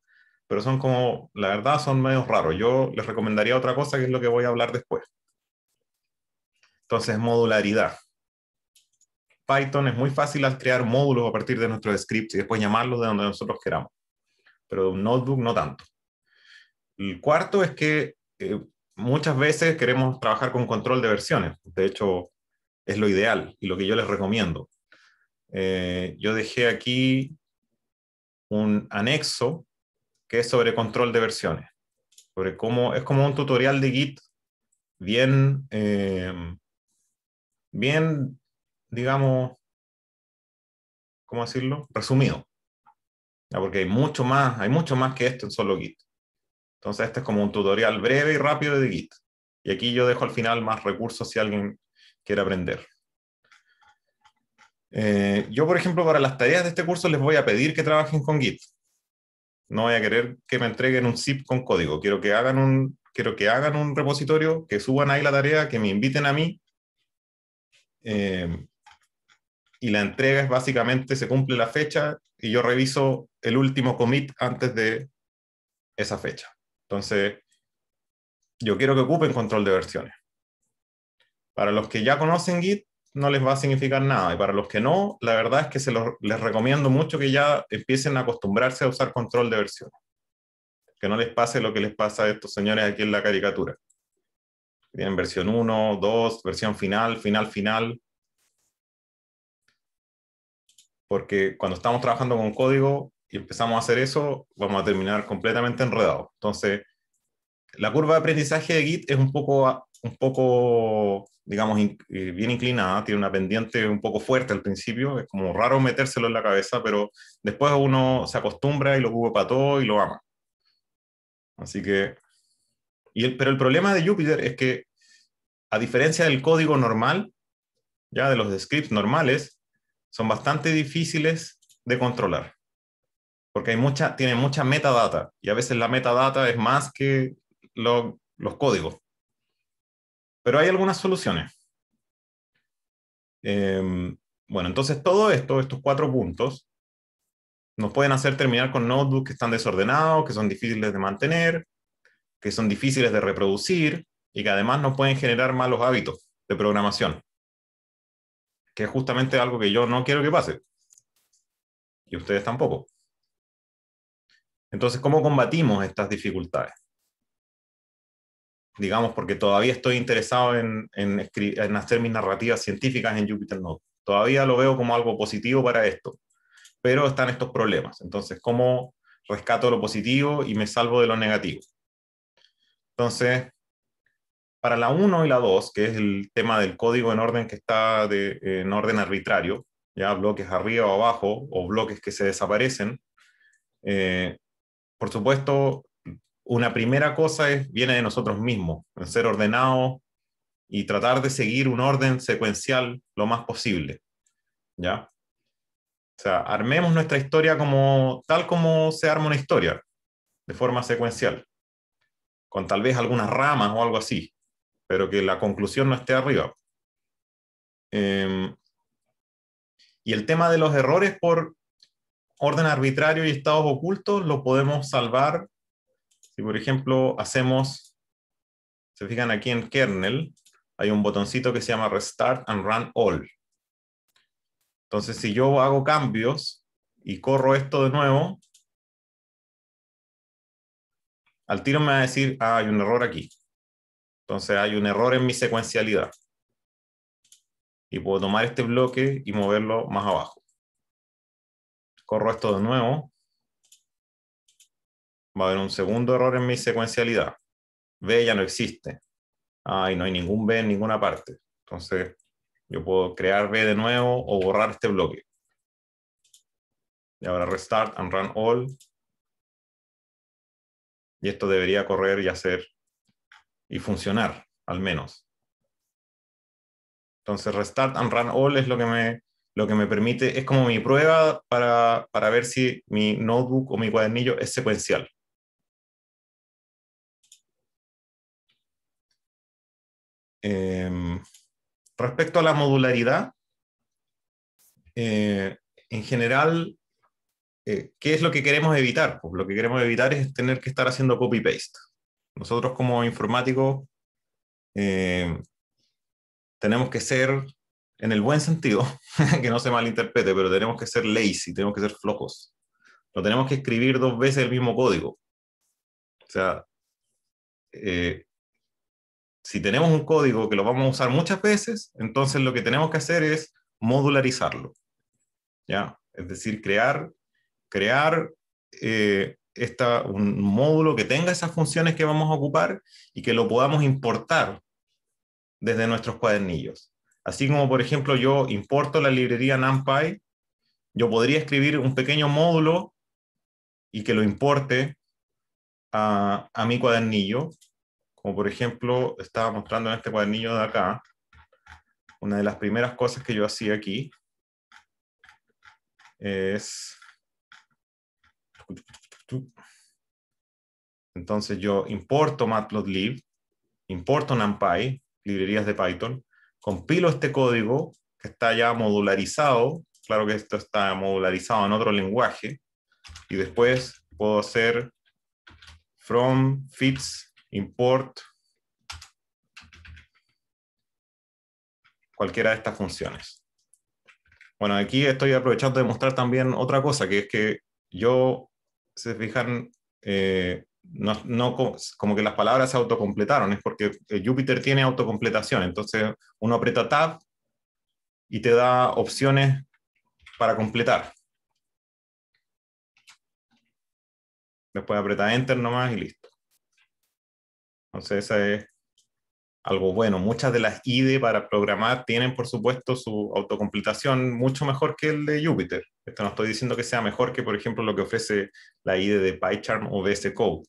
pero son como, la verdad, son medio raros. Yo les recomendaría otra cosa que es lo que voy a hablar después. Entonces, modularidad. Python es muy fácil al crear módulos a partir de nuestros scripts y después llamarlos de donde nosotros queramos. Pero un notebook no tanto. El cuarto es que eh, muchas veces queremos trabajar con control de versiones. De hecho, es lo ideal y lo que yo les recomiendo. Eh, yo dejé aquí un anexo que es sobre control de versiones. Sobre cómo, es como un tutorial de Git bien, eh, bien, digamos, ¿cómo decirlo? Resumido. Porque hay mucho más, hay mucho más que esto en solo Git. Entonces, este es como un tutorial breve y rápido de Git. Y aquí yo dejo al final más recursos si alguien quiere aprender. Eh, yo, por ejemplo, para las tareas de este curso les voy a pedir que trabajen con Git. No voy a querer que me entreguen un zip con código. Quiero que hagan un, quiero que hagan un repositorio, que suban ahí la tarea, que me inviten a mí. Eh, y la entrega es básicamente, se cumple la fecha y yo reviso el último commit antes de esa fecha. Entonces, yo quiero que ocupen control de versiones. Para los que ya conocen Git, no les va a significar nada. Y para los que no, la verdad es que se les recomiendo mucho que ya empiecen a acostumbrarse a usar control de versiones. Que no les pase lo que les pasa a estos señores aquí en la caricatura. Tienen versión 1, 2, versión final, final, final. Porque cuando estamos trabajando con código, y empezamos a hacer eso, vamos a terminar completamente enredados. Entonces, la curva de aprendizaje de Git es un poco, un poco digamos, eh, bien inclinada, tiene una pendiente un poco fuerte al principio, es como raro metérselo en la cabeza, pero después uno se acostumbra y lo cubre para todo y lo ama. Así que, y el, pero el problema de Jupyter es que, a diferencia del código normal, ya de los scripts normales, son bastante difíciles de controlar porque hay mucha, tiene mucha metadata y a veces la metadata es más que los códigos. Pero hay algunas soluciones. Em, bueno, entonces todo esto, estos cuatro puntos, nos pueden hacer terminar con notebooks que están desordenados, que son difíciles de mantener, que son difíciles de reproducir y que además nos pueden generar malos hábitos de programación, que es justamente algo que yo no quiero que pase. Y ustedes tampoco. Entonces, ¿cómo combatimos estas dificultades? Digamos, porque todavía estoy interesado en, en, hacer mis narrativas científicas en Jupyter Note. Todavía lo veo como algo positivo para esto, pero están estos problemas. Entonces, ¿cómo rescato lo positivo y me salvo de lo negativo? Entonces, para la 1 y la 2, que es el tema del código en orden que está en orden arbitrario, ya bloques arriba o abajo o bloques que se desaparecen, eh, por supuesto, una primera cosa es, viene de nosotros mismos, en ser ordenados y tratar de seguir un orden secuencial lo más posible. ¿Ya? O sea, armemos nuestra historia como tal como se arma una historia, de forma secuencial, con tal vez algunas ramas o algo así, pero que la conclusión no esté arriba. Em, y el tema de los errores por orden arbitrario y estados ocultos lo podemos salvar si, por ejemplo, hacemos, se fijan aquí en kernel, hay un botoncito que se llama Restart and Run All. Entonces, si yo hago cambios y corro esto de nuevo, al tiro me va a decir, ah, hay un error aquí. Entonces hay un error en mi secuencialidad. Y puedo tomar este bloque y moverlo más abajo corro esto de nuevo, va a haber un segundo error en mi secuencialidad. B ya no existe. Ah, no hay ningún B en ninguna parte. Entonces, yo puedo crear B de nuevo o borrar este bloque. Y ahora restart and run all. Y esto debería correr y hacer y funcionar, al menos. Entonces, restart and run all es lo que me lo que me permite, es como mi prueba para, ver si mi notebook o mi cuadernillo es secuencial. Em, respecto a la modularidad, eh, en general, eh, ¿qué es lo que queremos evitar? Pues lo que queremos evitar es tener que estar haciendo copy-paste. Nosotros como informáticos eh, tenemos que ser en el buen sentido, que no se malinterprete, pero tenemos que ser lazy, tenemos que ser flojos. No tenemos que escribir dos veces el mismo código. O sea, eh, si tenemos un código que lo vamos a usar muchas veces, entonces lo que tenemos que hacer es modularizarlo. ¿ya? Es decir, crear, crear eh, un módulo que tenga esas funciones que vamos a ocupar y que lo podamos importar desde nuestros cuadernillos. Así como, por ejemplo, yo importo la librería NumPy, yo podría escribir un pequeño módulo y que lo importe a, mi cuadernillo, como por ejemplo estaba mostrando en este cuadernillo de acá, una de las primeras cosas que yo hacía aquí es... Entonces yo importo Matplotlib, importo NumPy, librerías de Python, compilo este código que está ya modularizado, claro que esto está modularizado en otro lenguaje, y después puedo hacer from fits import cualquiera de estas funciones. Bueno, aquí estoy aprovechando de mostrar también otra cosa, que es que yo, si se fijan, eh, no, como que las palabras se autocompletaron, es porque eh, Jupyter tiene autocompletación, entonces uno aprieta tab y te da opciones para completar. Después aprieta enter nomás y listo. Entonces esa es algo bueno. Muchas de las IDE para programar tienen, por supuesto, su autocompletación mucho mejor que el de Jupyter. Esto no estoy diciendo que sea mejor que, por ejemplo, lo que ofrece la IDE de PyCharm o VS Code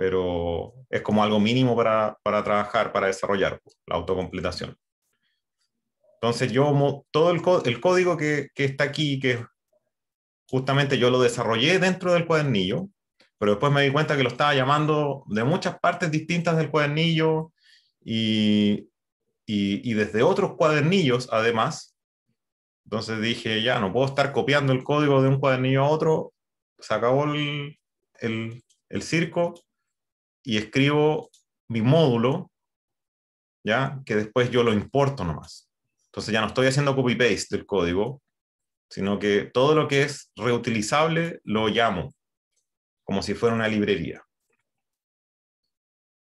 pero es como algo mínimo para, para trabajar, para desarrollar pues, la autocompletación. Entonces yo, todo el, código que, está aquí, que justamente yo lo desarrollé dentro del cuadernillo, pero después me di cuenta que lo estaba llamando de muchas partes distintas del cuadernillo y, y, desde otros cuadernillos además. Entonces dije, ya, no puedo estar copiando el código de un cuadernillo a otro, se acabó el, el, el circo, y escribo mi módulo, ¿ya? Que después yo lo importo nomás. Entonces ya no estoy haciendo copy-paste del código, sino que todo lo que es reutilizable lo llamo, como si fuera una librería.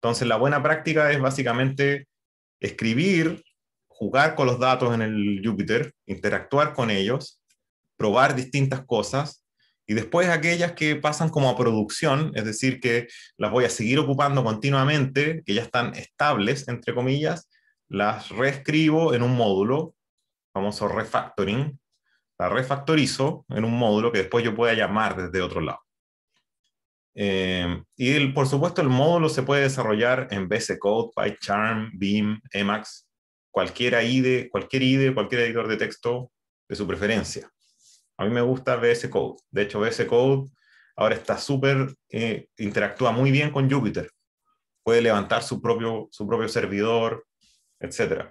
Entonces la buena práctica es básicamente escribir, jugar con los datos en el Jupyter, interactuar con ellos, probar distintas cosas y después aquellas que pasan como a producción, es decir, que las voy a seguir ocupando continuamente, que ya están estables, entre comillas, las reescribo en un módulo, famoso refactoring, la refactorizo en un módulo que después yo pueda llamar desde otro lado. Eh, y por supuesto el módulo se puede desarrollar en BC Code, PyCharm, Beam, Emacs, cualquier IDE, cualquier IDE, cualquier editor de texto de su preferencia. A mí me gusta VS Code. De hecho, VS Code ahora está súper, eh, interactúa muy bien con Jupyter. Puede levantar su propio, su propio servidor, etc.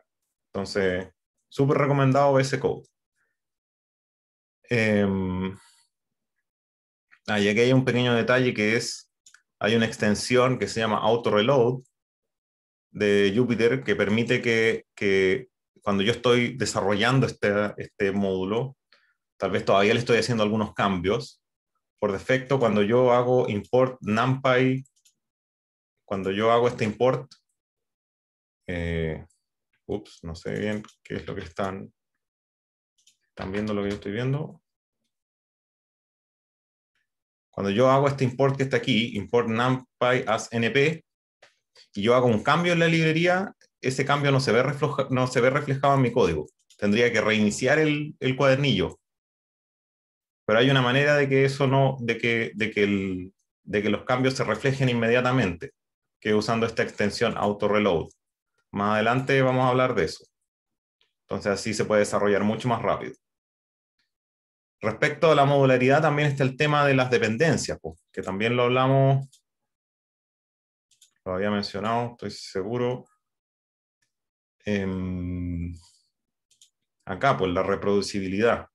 Entonces, súper recomendado VS Code. Em, ah, y aquí hay un pequeño detalle que es, hay una extensión que se llama Auto Reload de Jupyter que permite que, que cuando yo estoy desarrollando este, este módulo, Tal vez todavía le estoy haciendo algunos cambios. Por defecto, cuando yo hago import NumPy, cuando yo hago este import, eh, ups, no sé bien qué es lo que están, están viendo lo que yo estoy viendo. Cuando yo hago este import que está aquí, import numpy as np, y yo hago un cambio en la librería, ese cambio no se ve, no se ve reflejado en mi código. Tendría que reiniciar el cuadernillo pero hay una manera de que eso no, de que, los cambios se reflejen inmediatamente, que usando esta extensión auto reload. Más adelante vamos a hablar de eso. Entonces así se puede desarrollar mucho más rápido. Respecto a la modularidad también está el tema de las dependencias, que también lo hablamos, lo había mencionado, estoy seguro. Em, acá, pues la reproducibilidad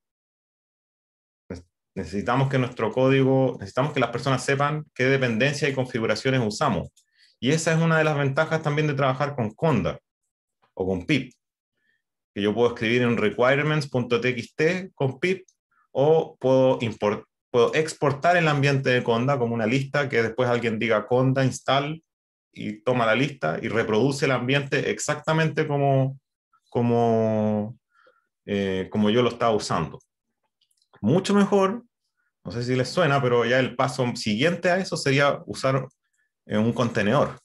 necesitamos que nuestro código, necesitamos que las personas sepan qué dependencias y configuraciones usamos. Y esa es una de las ventajas también de trabajar con Conda o con pip, que yo puedo escribir en requirements.txt con pip o puedo, puedo exportar el ambiente de Conda como una lista que después alguien diga Conda install y toma la lista y reproduce el ambiente exactamente como, como, eh, como yo lo estaba usando mucho mejor, no sé si les suena, pero ya el paso siguiente a eso sería usar eh, un contenedor.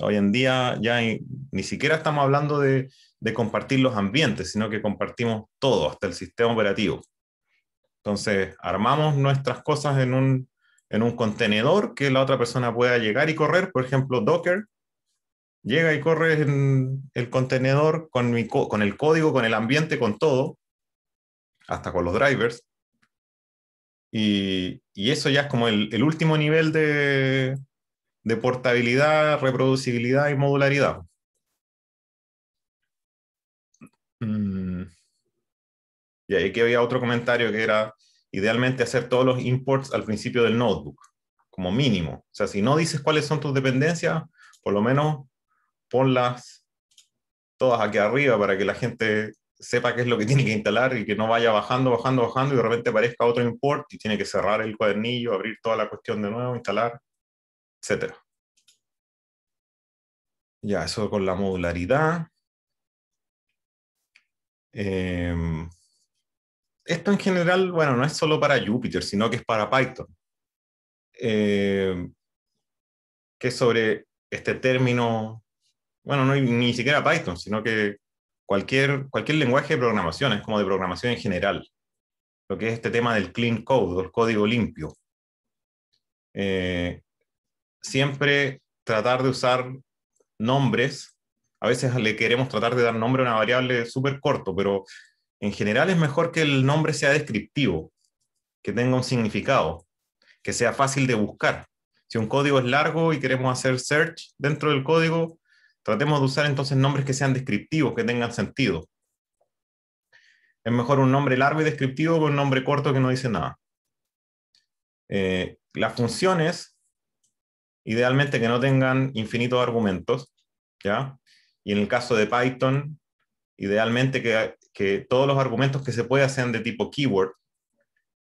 Hoy en día ya ni siquiera estamos hablando de, compartir los ambientes, sino que compartimos todo, hasta el sistema operativo. Entonces, armamos nuestras cosas en un, contenedor que la otra persona pueda llegar y correr. Por ejemplo, Docker llega y corre en el contenedor con, con el código, con el ambiente, con todo hasta con los drivers. Y, eso ya es como el, último nivel de, portabilidad, reproducibilidad y modularidad. Mm. Y ahí que había otro comentario que era idealmente hacer todos los imports al principio del notebook, como mínimo. O sea, si no dices cuáles son tus dependencias, por lo menos ponlas todas aquí arriba para que la gente sepa qué es lo que tiene que instalar y que no vaya bajando, bajando, bajando y de repente aparezca otro import y tiene que cerrar el cuadernillo, abrir toda la cuestión de nuevo, instalar, etc. Ya, eso con la modularidad. Em, esto en general, bueno, no es solo para Jupyter, sino que es para Python. Em, que sobre este término, bueno, no ni siquiera Python, sino que cualquier, lenguaje de programación, es como de programación en general, lo que es este tema del clean code o el código limpio. Eh, siempre tratar de usar nombres, a veces le queremos tratar de dar nombre a una variable súper corto, pero en general es mejor que el nombre sea descriptivo, que tenga un significado, que sea fácil de buscar. Si un código es largo y queremos hacer search dentro del código, Tratemos de usar entonces nombres que sean descriptivos, que tengan sentido. Es mejor un nombre largo y descriptivo que un nombre corto que no dice nada. Eh, las funciones, idealmente que no tengan infinitos argumentos, ¿ya? Y en el caso de Python, idealmente que, que todos los argumentos que se puedan sean de tipo keyword.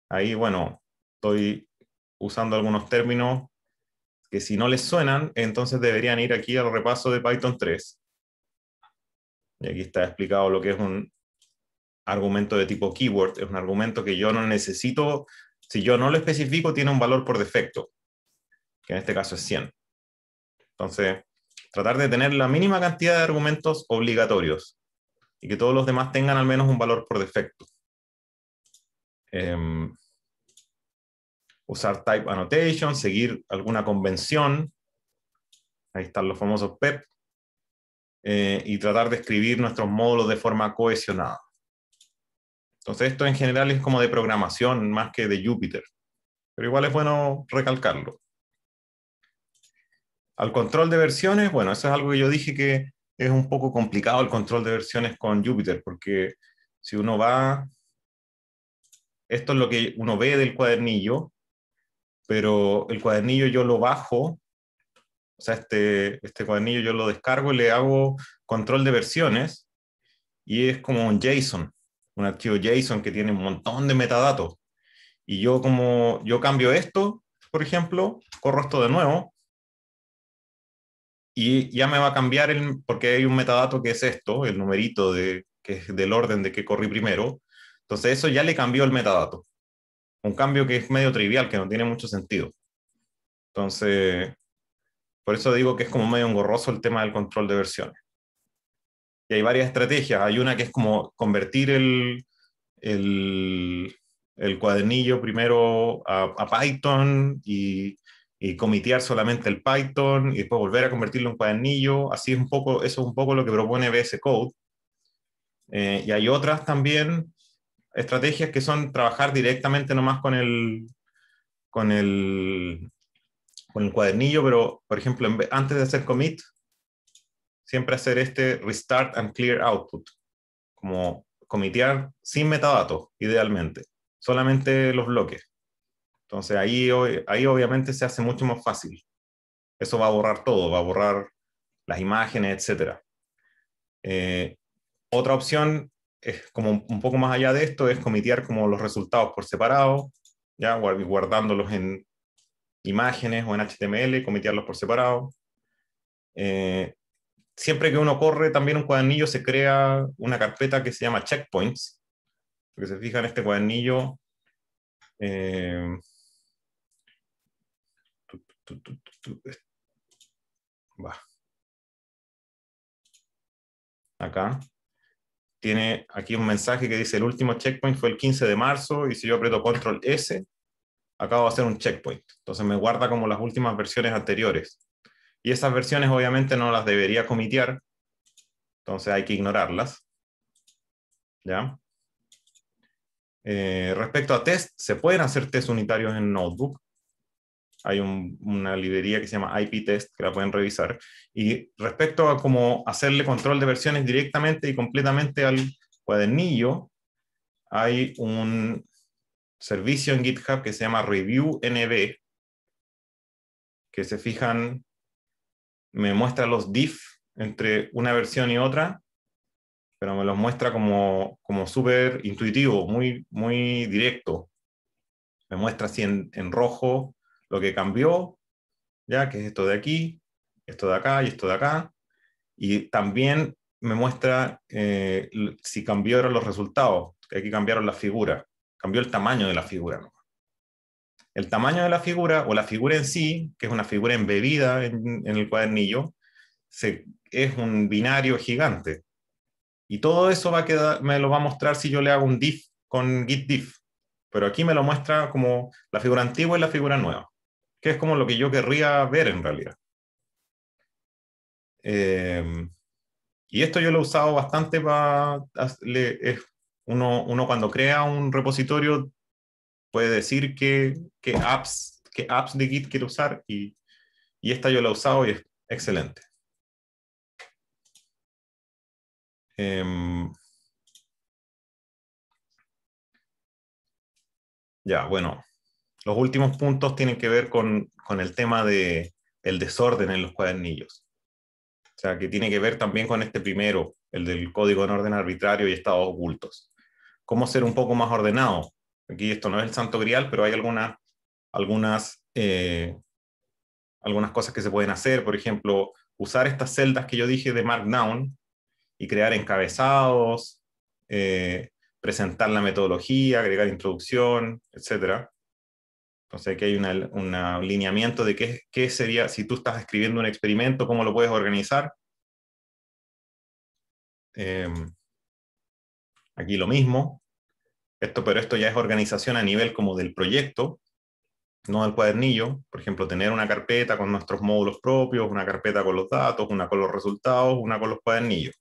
Ahí, bueno, estoy usando algunos términos que si no les suenan, entonces deberían ir aquí al repaso de Python 3. Y aquí está explicado lo que es un argumento de tipo keyword. Es un argumento que yo no necesito, si yo no lo especifico, tiene un valor por defecto, que en este caso es 100. Entonces, tratar de tener la mínima cantidad de argumentos obligatorios y que todos los demás tengan al menos un valor por defecto. Em, usar type annotation, seguir alguna convención, ahí están los famosos PEP, e eh, y tratar de escribir nuestros módulos de forma cohesionada. Entonces esto en general es como de programación más que de Jupyter, pero igual es bueno recalcarlo. Al control de versiones, bueno, eso es algo que yo dije que es un poco complicado el control de versiones con Jupyter, porque si uno va, esto es lo que uno ve del cuadernillo, pero el cuadernillo yo lo bajo, o sea, este, este, cuadernillo yo lo descargo y le hago control de versiones y es como un JSON, un archivo JSON que tiene un montón de metadatos. Y yo como yo cambio esto, por ejemplo, corro esto de nuevo y ya me va a cambiar porque hay un metadato que es esto, el numerito de, que del orden de que corrí primero. Entonces eso ya le cambió el metadato un cambio que es medio trivial, que no tiene mucho sentido. Entonces, por eso digo que es como medio engorroso el tema del control de versiones. Y hay varias estrategias. Hay una que es como convertir el, cuadernillo primero a, Python y, y, comitear solamente el Python y después volver a convertirlo en cuadernillo. Así es un poco, eso es un poco lo que propone VS Code. Eh, y hay otras también estrategias que son trabajar directamente nomás con el, con el, con el cuadernillo, pero por ejemplo, antes de hacer commit, siempre hacer este restart and clear output, como comitear sin metadatos, idealmente, solamente los bloques. Entonces ahí, ahí obviamente se hace mucho más fácil. Eso va a borrar todo, va a borrar las imágenes, etc. Eh, otra opción es como un poco más allá de esto, es comitear como los resultados por separado, ya guardándolos en imágenes o en HTML, comitearlos por separado. Eh, siempre que uno corre también un cuadernillo se crea una carpeta que se llama checkpoints. Porque se fija en este cuadernillo... Eh, va. Acá tiene aquí un mensaje que dice el último checkpoint fue el 15 de marzo y si yo aprieto control S, acabo de hacer un checkpoint. Entonces me guarda como las últimas versiones anteriores. Y esas versiones obviamente no las debería comitear, entonces hay que ignorarlas. ¿Ya? Eh, respecto a test, se pueden hacer test unitarios en notebook, hay una librería que se llama IP Test que la pueden revisar. Y respecto a cómo hacerle control de versiones directamente y completamente al cuadernillo, hay un servicio en GitHub que se llama Review NB, que se fijan, me muestra los diff entre una versión y otra, pero me los muestra como, como súper intuitivo, muy, muy directo. Me muestra así en, en rojo lo que cambió, ya que es esto de aquí, esto de acá y esto de acá. Y también me muestra eh, si cambiaron los resultados, que aquí cambiaron la figura, cambió el tamaño de la figura. El tamaño de la figura o la figura en sí, que es una figura embebida en, el cuadernillo, es un binario gigante. Y todo eso va a quedar, me lo va a mostrar si yo le hago un diff con git diff. Pero aquí me lo muestra como la figura antigua y la figura nueva que es como lo que yo querría ver en realidad. Em, y esto yo lo he usado bastante para... Uno, uno, cuando crea un repositorio puede decir qué que apps, que apps de Git quiere usar y, esta yo la he usado y es excelente. Em, ya, bueno los últimos puntos tienen que ver con, el tema de, del desorden en los cuadernillos. O sea, que tiene que ver también con este primero, el del código en orden arbitrario y estados ocultos. ¿Cómo ser un poco más ordenado? Aquí esto no es el santo grial, pero hay algunas, algunas eh, cosas que se pueden hacer. Por ejemplo, usar estas celdas que yo dije de Markdown y crear encabezados, eh, presentar la metodología, agregar introducción, etcétera. Entonces aquí hay un lineamiento de qué, sería, si tú estás escribiendo un experimento, cómo lo puedes organizar. Em, aquí lo mismo. Esto, pero esto ya es organización a nivel como del proyecto, no del cuadernillo. Por ejemplo, tener una carpeta con nuestros módulos propios, una carpeta con los datos, una con los resultados, una con los cuadernillos.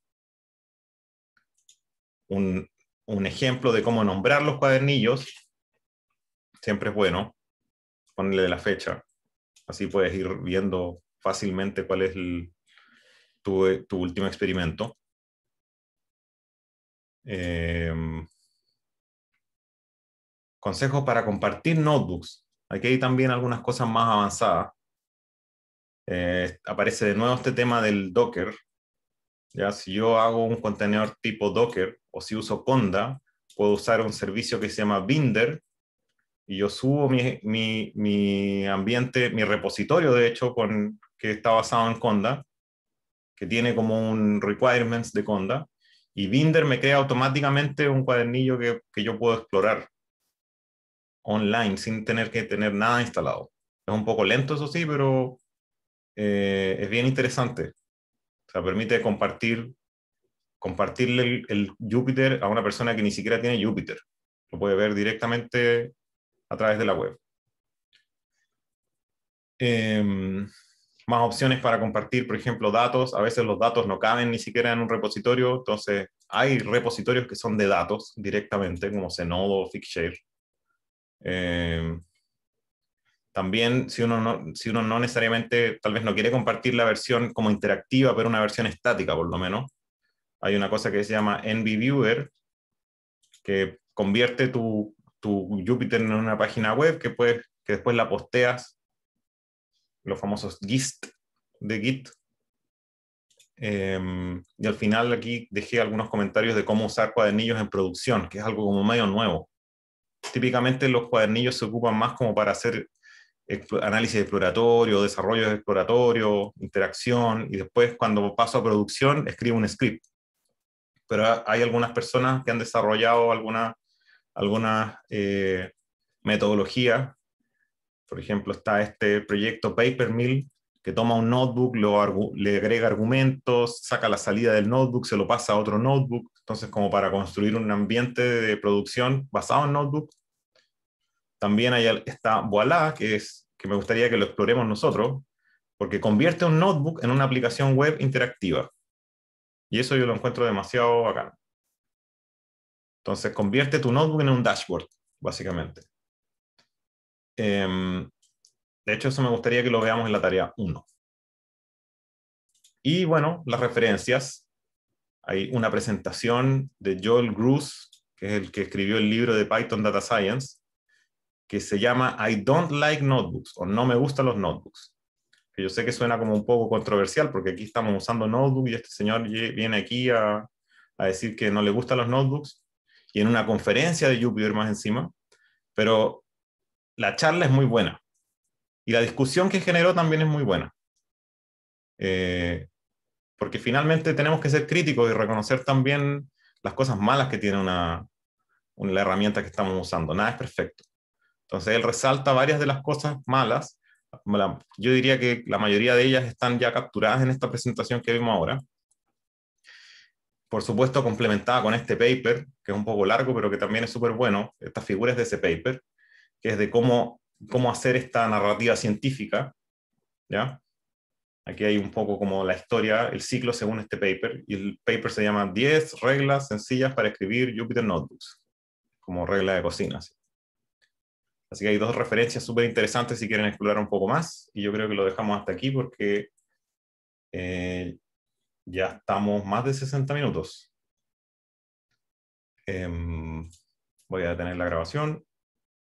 un ejemplo de cómo nombrar los cuadernillos, siempre es bueno ponle la fecha. Así puedes ir viendo fácilmente cuál es tu, último experimento. Em, consejos para compartir notebooks. Aquí hay también algunas cosas más avanzadas. Eh, aparece de nuevo este tema del Docker. ¿ya? Si yo hago un contenedor tipo Docker o si uso Conda, puedo usar un servicio que se llama Binder, y yo subo mi, mi, mi, ambiente, mi repositorio, de hecho, con, que está basado en Conda, que tiene como un requirements de Conda, y Binder me crea automáticamente un cuadernillo que, que yo puedo explorar online sin tener que tener nada instalado. Es un poco lento, eso sí, pero eh, es bien interesante. O sea, permite compartir, compartirle el, el jupyter a una persona que ni siquiera tiene Jupyter. Lo puede ver directamente a través de la web. Em, más opciones para compartir, por ejemplo, datos. A veces los datos no caben ni siquiera en un repositorio, entonces hay repositorios que son de datos directamente, como Zenodo o Figshare. Em, también, si uno, no, si uno no necesariamente, tal vez no quiere compartir la versión como interactiva, pero una versión estática por lo menos, hay una cosa que se llama NB Viewer, que convierte tu tu Jupyter en una página web que, puedes, que después la posteas, los famosos GIST de Git. Em, y al final aquí dejé algunos comentarios de cómo usar cuadernillos en producción, que es algo como medio nuevo. Típicamente los cuadernillos se ocupan más como para hacer análisis exploratorio, desarrollo exploratorio, interacción, y después cuando paso a producción escribo un script. Pero hay algunas personas que han desarrollado alguna algunas eh, metodologías. Por ejemplo, está este proyecto Paper Mill, que toma un notebook, le agrega argumentos, saca la salida del notebook, se lo pasa a otro notebook. Entonces, como para construir un ambiente de producción basado en notebook. También hay, está Voilà, que, es, que me gustaría que lo exploremos nosotros, porque convierte un notebook en una aplicación web interactiva. Y eso yo lo encuentro demasiado bacán. Entonces, convierte tu notebook en un dashboard, básicamente. Em, de hecho, eso me gustaría que lo veamos en la tarea 1. Y bueno, las referencias. Hay una presentación de Joel Gruss, que es el que escribió el libro de Python Data Science, que se llama I Don't Like Notebooks, o No Me Gustan los Notebooks. Que yo sé que suena como un poco controversial, porque aquí estamos usando notebook y este señor viene aquí a decir que no le gustan los notebooks, y en una conferencia de Júpiter más encima, pero la charla es muy buena y la discusión que generó también es muy buena. Eh, porque finalmente tenemos que ser críticos y reconocer también las cosas malas que tiene una, la herramienta que estamos usando. Nada es perfecto. Entonces él resalta varias de las cosas malas. Yo diría que la mayoría de ellas están ya capturadas en esta presentación que vimos ahora por supuesto complementada con este paper, que es un poco largo, pero que también es súper bueno, estas figuras de ese paper, que es de cómo, cómo hacer esta narrativa científica, ¿ya? Aquí hay un poco como la historia, el ciclo según este paper, y el paper se llama 10 reglas sencillas para escribir Jupyter Notebooks, como regla de cocina. Así, que hay dos referencias súper interesantes si quieren explorar un poco más, y yo creo que lo dejamos hasta aquí porque eh, ya estamos más de 60 minutos. Em, voy a detener la grabación.